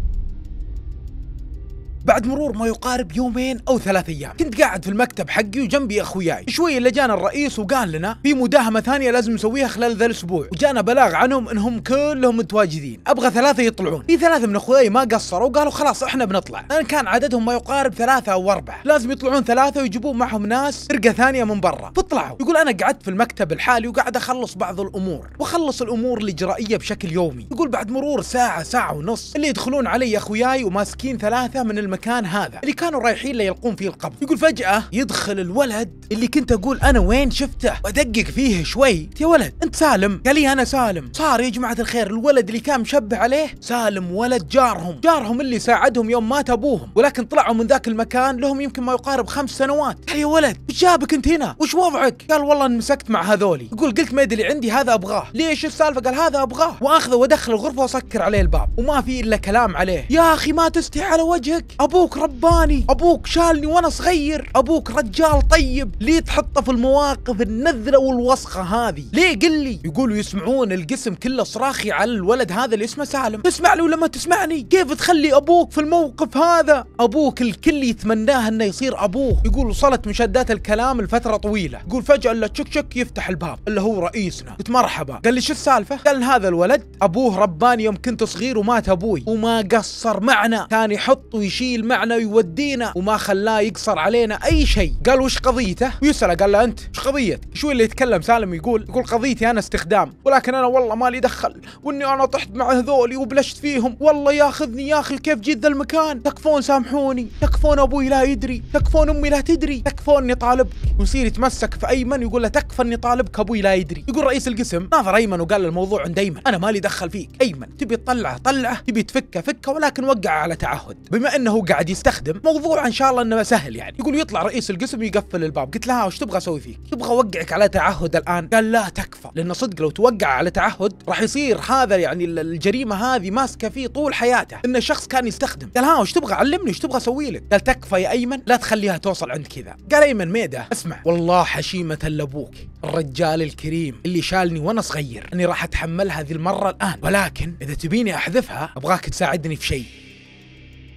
بعد مرور ما يقارب يومين او ثلاث ايام كنت قاعد في المكتب حقي وجنبي اخوياي شوي اللي جانا الرئيس وقال لنا في مداهمه ثانيه لازم نسويها خلال ذا الاسبوع وجانا بلاغ عنهم انهم كلهم متواجدين ابغى ثلاثه يطلعون في ثلاثه من اخوياي ما قصروا وقالوا خلاص احنا بنطلع لان كان عددهم ما يقارب ثلاثه او اربعه لازم يطلعون ثلاثه ويجيبون معهم ناس فرقه ثانيه من برا فطلعوا يقول انا قعدت في المكتب الحالي وقاعد اخلص بعض الامور واخلص الامور الاجرائيه بشكل يومي يقول بعد مرور ساعه ساعه ونص اللي يدخلون علي اخوياي وماسكين ثلاثه من الم المكان هذا اللي كانوا رايحين ليلقون فيه القبض يقول فجأة يدخل الولد اللي كنت أقول أنا وين شفته وأدقق فيه شوي يا ولد أنت سالم قال لي أنا سالم صار يا جماعة الخير الولد اللي كان مشبه عليه سالم ولد جارهم جارهم اللي ساعدهم يوم مات أبوهم ولكن طلعوا من ذاك المكان لهم يمكن ما يقارب خمس سنوات قال يا ولد وش جابك أنت هنا وش وضعك قال والله انمسكت مع هذولي يقول قلت ما اللي عندي هذا أبغاه ليش السالفة قال هذا أبغاه وأخذه وأدخله الغرفة وأسكر عليه الباب وما في إلا كلام عليه يا أخي ما تستحي على وجهك ابوك رباني ابوك شالني وانا صغير ابوك رجال طيب ليه تحطه في المواقف النذله والوسخه هذه ليه قل لي يقولوا يسمعون القسم كله صراخي على الولد هذا اللي اسمه سالم تسمع له لما تسمعني كيف تخلي ابوك في الموقف هذا ابوك الكل يتمناه انه يصير ابوه يقول وصلت مشدات الكلام لفتره طويله يقول فجاه الا تشك شك يفتح الباب اللي هو رئيسنا قلت مرحبا قال لي شو السالفه قال هذا الولد ابوه رباني يوم كنت صغير ومات ابوي وما قصر معنا كان يحط ويشيل جميل معنا يودينا وما خلاه يقصر علينا اي شيء قال وش قضيته ويساله قال له انت وش قضيتك شو اللي يتكلم سالم يقول يقول قضيتي انا استخدام ولكن انا والله مالي دخل واني انا طحت مع هذولي وبلشت فيهم والله ياخذني يا اخي كيف جد ذا المكان تكفون سامحوني تكفون ابوي لا يدري تكفون امي لا تدري تكفون اني طالبك ويصير يتمسك في ايمن يقول له تكفى اني طالبك ابوي لا يدري يقول رئيس القسم ناظر ايمن وقال الموضوع عند ايمن انا مالي دخل فيك ايمن تبي تطلعه طلعه تبي تفكه فكه ولكن وقع على تعهد بما انه قاعد يستخدم موضوع ان شاء الله انه سهل يعني يقول يطلع رئيس القسم يقفل الباب قلت لها وش تبغى اسوي فيك تبغى اوقعك على تعهد الان قال لا تكفى لانه صدق لو توقع على تعهد راح يصير هذا يعني الجريمه هذه ماسكه فيه طول حياته انه شخص كان يستخدم قال ها وش تبغى علمني وش تبغى اسوي لك قال تكفى يا ايمن لا تخليها توصل عند كذا قال ايمن ميده اسمع والله حشيمه لابوك الرجال الكريم اللي شالني وانا صغير اني راح اتحملها هذه المره الان ولكن اذا تبيني احذفها ابغاك تساعدني في شيء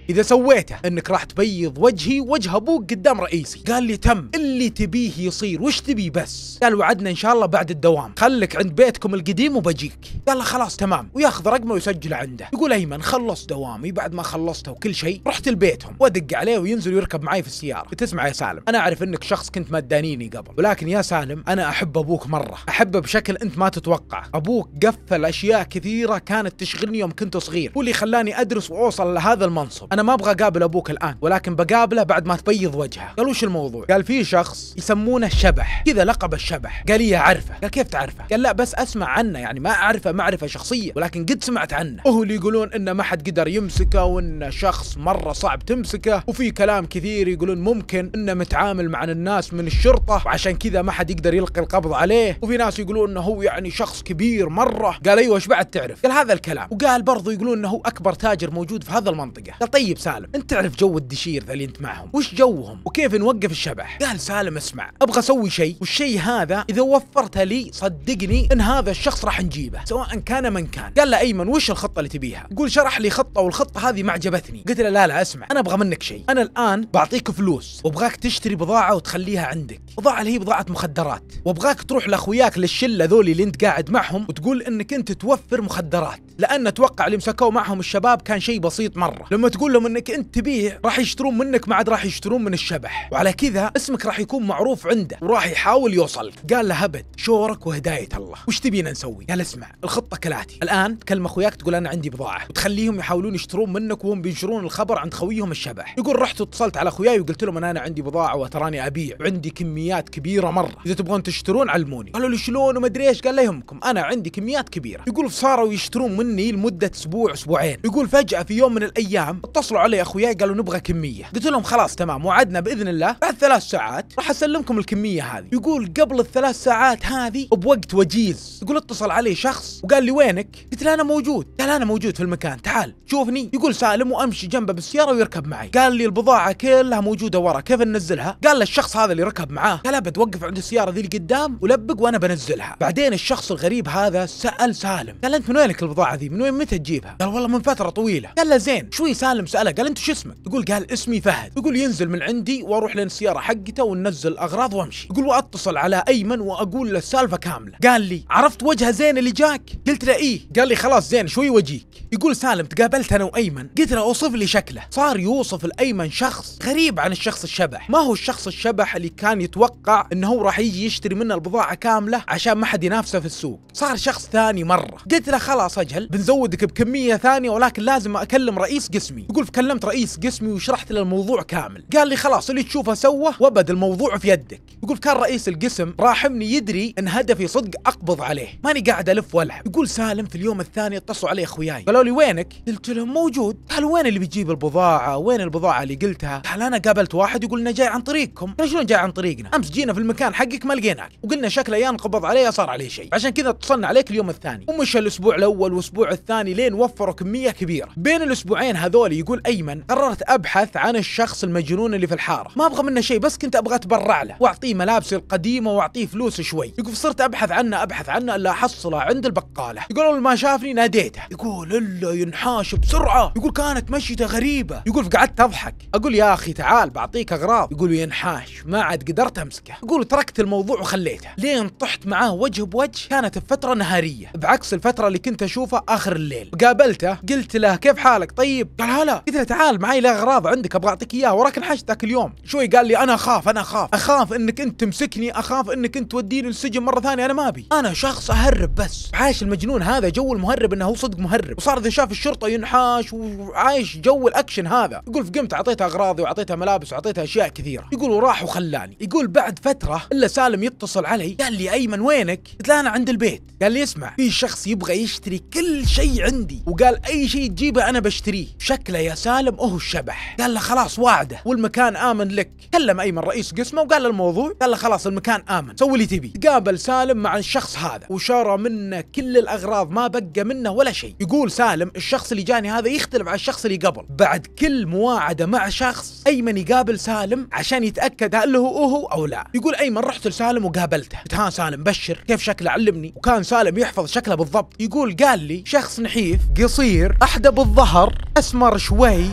اذا سويته انك راح تبيض وجهي وجه ابوك قدام رئيسي قال لي تم اللي تبيه يصير وش تبي بس قال وعدنا ان شاء الله بعد الدوام خلك عند بيتكم القديم وبجيك قال له خلاص تمام وياخذ رقمه ويسجل عنده يقول ايمن خلص دوامي بعد ما خلصته وكل شيء رحت لبيتهم وادق عليه وينزل ويركب معي في السياره بتسمع يا سالم انا اعرف انك شخص كنت مدانيني قبل ولكن يا سالم انا احب ابوك مره احبه بشكل انت ما تتوقع ابوك قفل اشياء كثيره كانت تشغلني يوم كنت صغير واللي خلاني ادرس واوصل لهذا المنصب انا ما ابغى اقابل ابوك الان ولكن بقابله بعد ما تبيض وجهه قال وش الموضوع قال في شخص يسمونه شبح كذا لقب الشبح قال لي إيه، اعرفه قال كيف تعرفه قال لا بس اسمع عنه يعني ما اعرفه معرفه شخصيه ولكن قد سمعت عنه وهو اللي يقولون انه ما حد قدر يمسكه وانه شخص مره صعب تمسكه وفي كلام كثير يقولون ممكن انه متعامل مع الناس من الشرطه وعشان كذا ما حد يقدر يلقي القبض عليه وفي ناس يقولون انه هو يعني شخص كبير مره قال ايوه ايش بعد تعرف قال هذا الكلام وقال برضو يقولون انه هو اكبر تاجر موجود في هذا المنطقه قال طيب طيب سالم انت تعرف جو الدشير ذا اللي انت معهم وش جوهم وكيف نوقف الشبح قال سالم اسمع ابغى اسوي شيء والشيء هذا اذا وفرته لي صدقني ان هذا الشخص راح نجيبه سواء كان من كان قال له ايمن وش الخطه اللي تبيها يقول شرح لي خطه والخطه هذه ما عجبتني قلت له لا لا اسمع انا ابغى منك شيء انا الان بعطيك فلوس وابغاك تشتري بضاعه وتخليها عندك بضاعه اللي هي بضاعه مخدرات وابغاك تروح لاخوياك للشله ذولي اللي انت قاعد معهم وتقول انك انت توفر مخدرات لان اتوقع اللي مسكوه معهم الشباب كان شيء بسيط مره لما تقول لهم انك انت تبيع راح يشترون منك ما عاد راح يشترون من الشبح وعلى كذا اسمك راح يكون معروف عنده وراح يحاول يوصلك قال له ابد شورك وهدايه الله وش تبينا نسوي قال اسمع الخطه كالاتي الان تكلم اخوياك تقول انا عندي بضاعه وتخليهم يحاولون يشترون منك وهم بينشرون الخبر عند خويهم الشبح يقول رحت واتصلت على اخوياي وقلت لهم انا عندي بضاعه وتراني ابيع وعندي كميات كبيره مره اذا تبغون تشترون علموني قالوا لي شلون وما ادري ايش قال لا يهمكم انا عندي كميات كبيره يقول صاروا يشترون من مني لمده اسبوع اسبوعين يقول فجاه في يوم من الايام اتصلوا علي اخوياي قالوا نبغى كميه قلت لهم خلاص تمام وعدنا باذن الله بعد ثلاث ساعات راح اسلمكم الكميه هذه يقول قبل الثلاث ساعات هذه بوقت وجيز يقول اتصل علي شخص وقال لي وينك قلت له انا موجود قال انا موجود في المكان تعال شوفني يقول سالم وامشي جنبه بالسياره ويركب معي قال لي البضاعه كلها موجوده ورا كيف ننزلها قال للشخص هذا اللي ركب معاه قال ابد وقف عند السياره ذي اللي قدام ولبق وانا بنزلها بعدين الشخص الغريب هذا سال سالم قال انت من وينك البضاعه هذه من وين متى تجيبها؟ قال والله من فتره طويله قال له زين شوي سالم ساله قال انت شو اسمك؟ يقول قال اسمي فهد يقول ينزل من عندي واروح لين السياره حقته وننزل الاغراض وامشي يقول واتصل على ايمن واقول له السالفه كامله قال لي عرفت وجه زين اللي جاك؟ قلت له ايه قال لي خلاص زين شوي وجيك يقول سالم تقابلت انا وايمن قلت له اوصف لي شكله صار يوصف الايمن شخص غريب عن الشخص الشبح ما هو الشخص الشبح اللي كان يتوقع انه هو راح يجي يشتري منه البضاعه كامله عشان ما حد ينافسه في السوق صار شخص ثاني مره قلت له خلاص اجل بنزودك بكميه ثانيه ولكن لازم اكلم رئيس قسمي يقول فكلمت رئيس قسمي وشرحت له الموضوع كامل قال لي خلاص اللي تشوفه سوه وبد الموضوع في يدك يقول كان رئيس القسم راحمني يدري ان هدفي صدق اقبض عليه ماني قاعد الف والعب يقول سالم في اليوم الثاني اتصلوا علي اخوياي قالوا لي وينك قلت لهم موجود قال وين اللي بيجيب البضاعه وين البضاعه اللي قلتها قال انا قابلت واحد يقول انه جاي عن طريقكم قال شلون جاي عن طريقنا امس جينا في المكان حقك ما لقيناك وقلنا شكله يا انقبض عليه يا صار عليه شيء عشان كذا اتصلنا عليك اليوم الثاني ومش الاسبوع الاول واسبوع الأسبوع الثاني لين وفروا كمية كبيرة بين الأسبوعين هذول يقول أيمن قررت أبحث عن الشخص المجنون اللي في الحارة ما أبغى منه شيء بس كنت أبغى أتبرع له وأعطيه ملابسي القديمة وأعطيه فلوس شوي يقول صرت أبحث عنه أبحث عنه إلا أحصله عند البقالة يقول أول ما شافني ناديته يقول إلا ينحاش بسرعة يقول كانت مشيته غريبة يقول فقعدت أضحك أقول يا أخي تعال بعطيك أغراض يقول ينحاش ما عاد قدرت أمسكه يقول تركت الموضوع وخليته لين طحت معاه وجه بوجه كانت بفترة نهارية بعكس الفترة اللي كنت أشوفها اخر الليل قابلته قلت له كيف حالك طيب قال هلا قلت له تعال معي لي اغراض عندك ابغى اعطيك اياها وراك انحشت ذاك اليوم شوي قال لي انا اخاف انا اخاف اخاف انك انت تمسكني اخاف انك انت توديني السجن مره ثانيه انا ما ابي انا شخص اهرب بس عايش المجنون هذا جو المهرب انه هو صدق مهرب وصار اذا شاف الشرطه ينحاش وعايش جو الاكشن هذا يقول فقمت اعطيته اغراضي واعطيته ملابس واعطيته اشياء كثيره يقول وراح وخلاني يقول بعد فتره الا سالم يتصل علي قال لي ايمن وينك قلت له انا عند البيت قال لي اسمع في شخص يبغى يشتري كل كل شيء عندي وقال اي شيء تجيبه انا بشتريه شكله يا سالم اوه الشبح قال له خلاص وعده والمكان امن لك كلم ايمن رئيس قسمه وقال له الموضوع قال له خلاص المكان امن سوي اللي تبي قابل سالم مع الشخص هذا وشرى منه كل الاغراض ما بقى منه ولا شيء يقول سالم الشخص اللي جاني هذا يختلف عن الشخص اللي قبل بعد كل مواعده مع شخص ايمن يقابل سالم عشان يتاكد هل هو هو او لا يقول ايمن رحت لسالم وقابلته قلت ها سالم بشر كيف شكله علمني وكان سالم يحفظ شكله بالضبط يقول قال لي شخص نحيف قصير أحدب الظهر أسمر شوي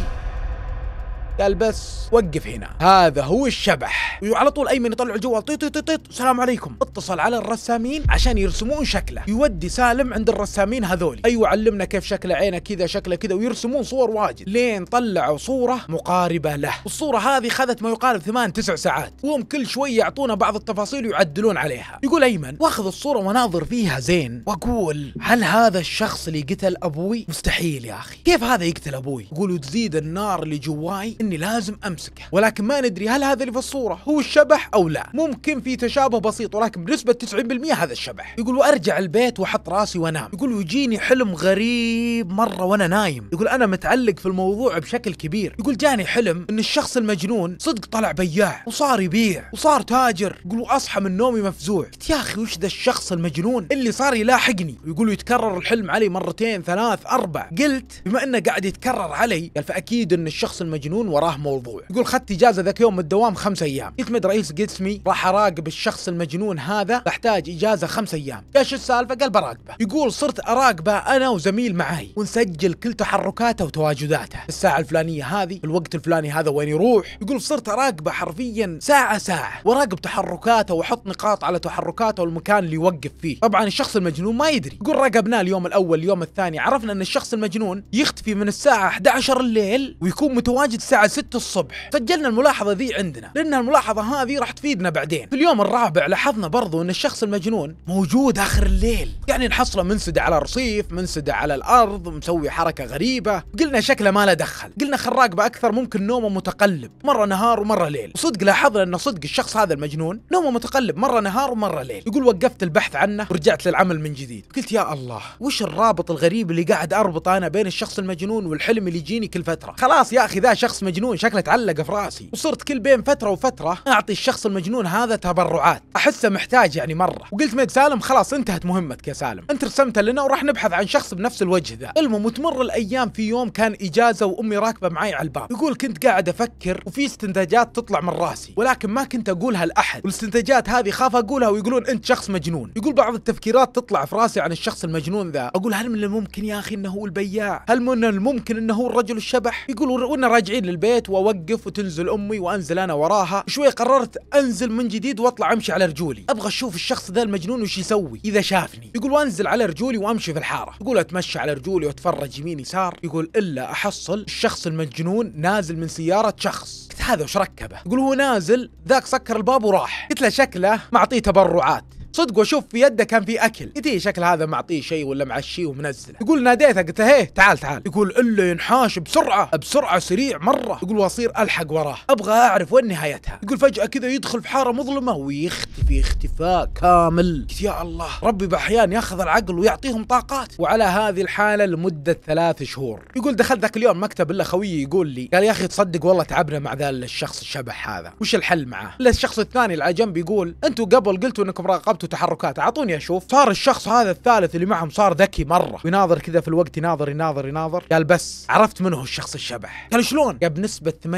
قال بس وقف هنا هذا هو الشبح وعلى طول ايمن يطلع الجوال طيط طيط طيط السلام عليكم اتصل على الرسامين عشان يرسمون شكله يودي سالم عند الرسامين هذول ايوه علمنا كيف شكل عينه كذا شكله كذا ويرسمون صور واجد لين طلعوا صوره مقاربه له والصوره هذه خذت ما يقارب ثمان تسع ساعات وهم كل شوي يعطونا بعض التفاصيل ويعدلون عليها يقول ايمن واخذ الصوره واناظر فيها زين واقول هل هذا الشخص اللي قتل ابوي مستحيل يا اخي كيف هذا يقتل ابوي يقول وتزيد النار اللي جواي اني لازم امسكه ولكن ما ندري هل هذا اللي في الصوره هو الشبح او لا ممكن في تشابه بسيط ولكن بنسبه 90% هذا الشبح يقول وارجع البيت واحط راسي وانام يقول ويجيني حلم غريب مره وانا نايم يقول انا متعلق في الموضوع بشكل كبير يقول جاني حلم ان الشخص المجنون صدق طلع بياع وصار يبيع وصار تاجر يقول واصحى من نومي مفزوع قلت يا اخي وش ذا الشخص المجنون اللي صار يلاحقني ويقول يتكرر الحلم علي مرتين ثلاث اربع قلت بما انه قاعد يتكرر علي قال فاكيد ان الشخص المجنون وراه موضوع يقول خدت اجازه ذاك يوم من الدوام خمس ايام يتمد رئيس قسمي راح اراقب الشخص المجنون هذا بحتاج اجازه خمس ايام ايش السالفه قال براقبه يقول صرت اراقبه انا وزميل معي ونسجل كل تحركاته وتواجداته الساعه الفلانيه هذه الوقت الفلاني هذا وين يروح يقول صرت اراقبه حرفيا ساعه ساعه وراقب تحركاته واحط نقاط على تحركاته والمكان اللي يوقف فيه طبعا الشخص المجنون ما يدري يقول راقبناه اليوم الاول اليوم الثاني عرفنا ان الشخص المجنون يختفي من الساعه 11 الليل ويكون متواجد الساعه الساعة 6 الصبح سجلنا الملاحظة ذي عندنا لأن الملاحظة هذه راح تفيدنا بعدين في اليوم الرابع لاحظنا برضو أن الشخص المجنون موجود آخر الليل يعني نحصله منسدع على رصيف منسدع على الأرض مسوي حركة غريبة قلنا شكله ما له دخل قلنا خل بأكثر ممكن نومه متقلب مرة نهار ومرة ليل وصدق لاحظنا أن صدق الشخص هذا المجنون نومه متقلب مرة نهار ومرة ليل يقول وقفت البحث عنه ورجعت للعمل من جديد قلت يا الله وش الرابط الغريب اللي قاعد أربط أنا بين الشخص المجنون والحلم اللي يجيني كل فترة خلاص يا أخي ذا شخص مجنون مجنون شكله تعلق في راسي وصرت كل بين فتره وفتره اعطي الشخص المجنون هذا تبرعات احسه محتاج يعني مره وقلت ميد سالم خلاص انتهت مهمتك يا سالم انت رسمت لنا وراح نبحث عن شخص بنفس الوجه ذا المهم وتمر الايام في يوم كان اجازه وامي راكبه معي على الباب يقول كنت قاعد افكر وفي استنتاجات تطلع من راسي ولكن ما كنت اقولها لاحد والاستنتاجات هذه خاف اقولها ويقولون انت شخص مجنون يقول بعض التفكيرات تطلع في راسي عن الشخص المجنون ذا اقول هل من الممكن يا اخي انه هو البياع هل من الممكن انه هو الرجل الشبح يقول وانا راجعين للبيت البيت واوقف وتنزل امي وانزل انا وراها شوي قررت انزل من جديد واطلع امشي على رجولي ابغى اشوف الشخص ذا المجنون وش يسوي اذا شافني يقول وانزل على رجولي وامشي في الحاره يقول اتمشى على رجولي واتفرج يمين يسار يقول الا احصل الشخص المجنون نازل من سياره شخص قلت هذا وش ركبه يقول هو نازل ذاك سكر الباب وراح قلت له شكله معطيه تبرعات صدق واشوف في يده كان في اكل قلت إيه شكل هذا معطيه شيء ولا معشيه ومنزله يقول ناديته قلت له هيه تعال تعال يقول الا ينحاش بسرعه بسرعه سريع مره يقول واصير الحق وراه ابغى اعرف وين نهايتها يقول فجاه كذا يدخل في حاره مظلمه ويختفي اختفاء كامل قلت يا الله ربي باحيان ياخذ العقل ويعطيهم طاقات وعلى هذه الحاله لمده ثلاث شهور يقول دخلت ذاك اليوم مكتب الا خويي يقول لي قال يا اخي تصدق والله تعبنا مع ذا الشخص الشبح هذا وش الحل معاه الا الشخص الثاني اللي على جنب يقول انتم قبل قلتوا انكم راقبتوا وتحركات اعطوني اشوف صار الشخص هذا الثالث اللي معهم صار ذكي مره ويناظر كذا في الوقت يناظر يناظر يناظر قال بس عرفت من هو الشخص الشبح قال شلون قال بنسبه 80%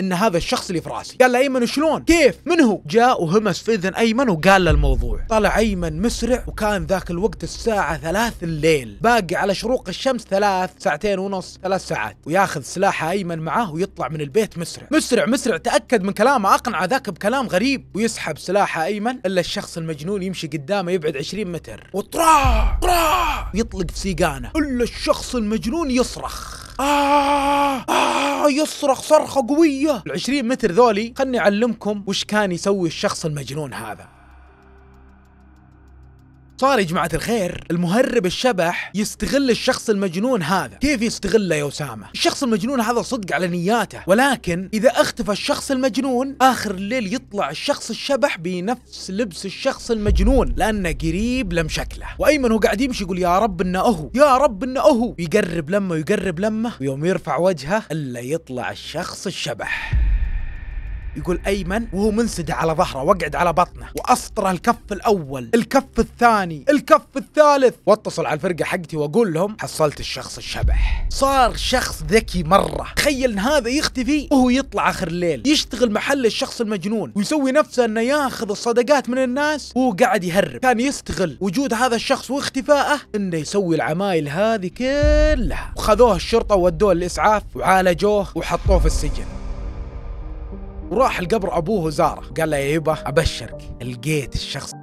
ان هذا الشخص اللي في راسي قال ايمن شلون كيف من هو جاء وهمس في اذن ايمن وقال له الموضوع طلع ايمن مسرع وكان ذاك الوقت الساعه ثلاث الليل باقي على شروق الشمس ثلاث ساعتين ونص ثلاث ساعات وياخذ سلاحه ايمن معاه ويطلع من البيت مسرع مسرع مسرع تاكد من كلامه اقنعه ذاك بكلام غريب ويسحب سلاحه ايمن الا الشخص المجنون مجنون يمشي قدامه يبعد 20 متر وطرا طرا يطلق في سيقانه الا الشخص المجنون يصرخ آه آه يصرخ صرخة قوية ال 20 متر ذولي خلني أعلمكم وش كان يسوي الشخص المجنون هذا صار يا جماعة الخير المهرب الشبح يستغل الشخص المجنون هذا كيف يستغله يا أسامة الشخص المجنون هذا صدق على نياته ولكن إذا اختفى الشخص المجنون آخر الليل يطلع الشخص الشبح بنفس لبس الشخص المجنون لأنه قريب لم شكله وأيمن هو قاعد يمشي يقول يا رب إنه أهو يا رب إنه أهو يقرب لما يقرب لما ويوم يرفع وجهه إلا يطلع الشخص الشبح يقول ايمن وهو منسدح على ظهره واقعد على بطنه واسطره الكف الاول الكف الثاني الكف الثالث واتصل على الفرقه حقتي واقول لهم حصلت الشخص الشبح صار شخص ذكي مره تخيل ان هذا يختفي وهو يطلع اخر الليل يشتغل محل الشخص المجنون ويسوي نفسه انه ياخذ الصدقات من الناس وهو قاعد يهرب كان يستغل وجود هذا الشخص واختفائه انه يسوي العمايل هذه كلها وخذوه الشرطه وودوه الاسعاف وعالجوه وحطوه في السجن وراح لقبر ابوه وزاره قال له يا يبا ابشرك لقيت الشخص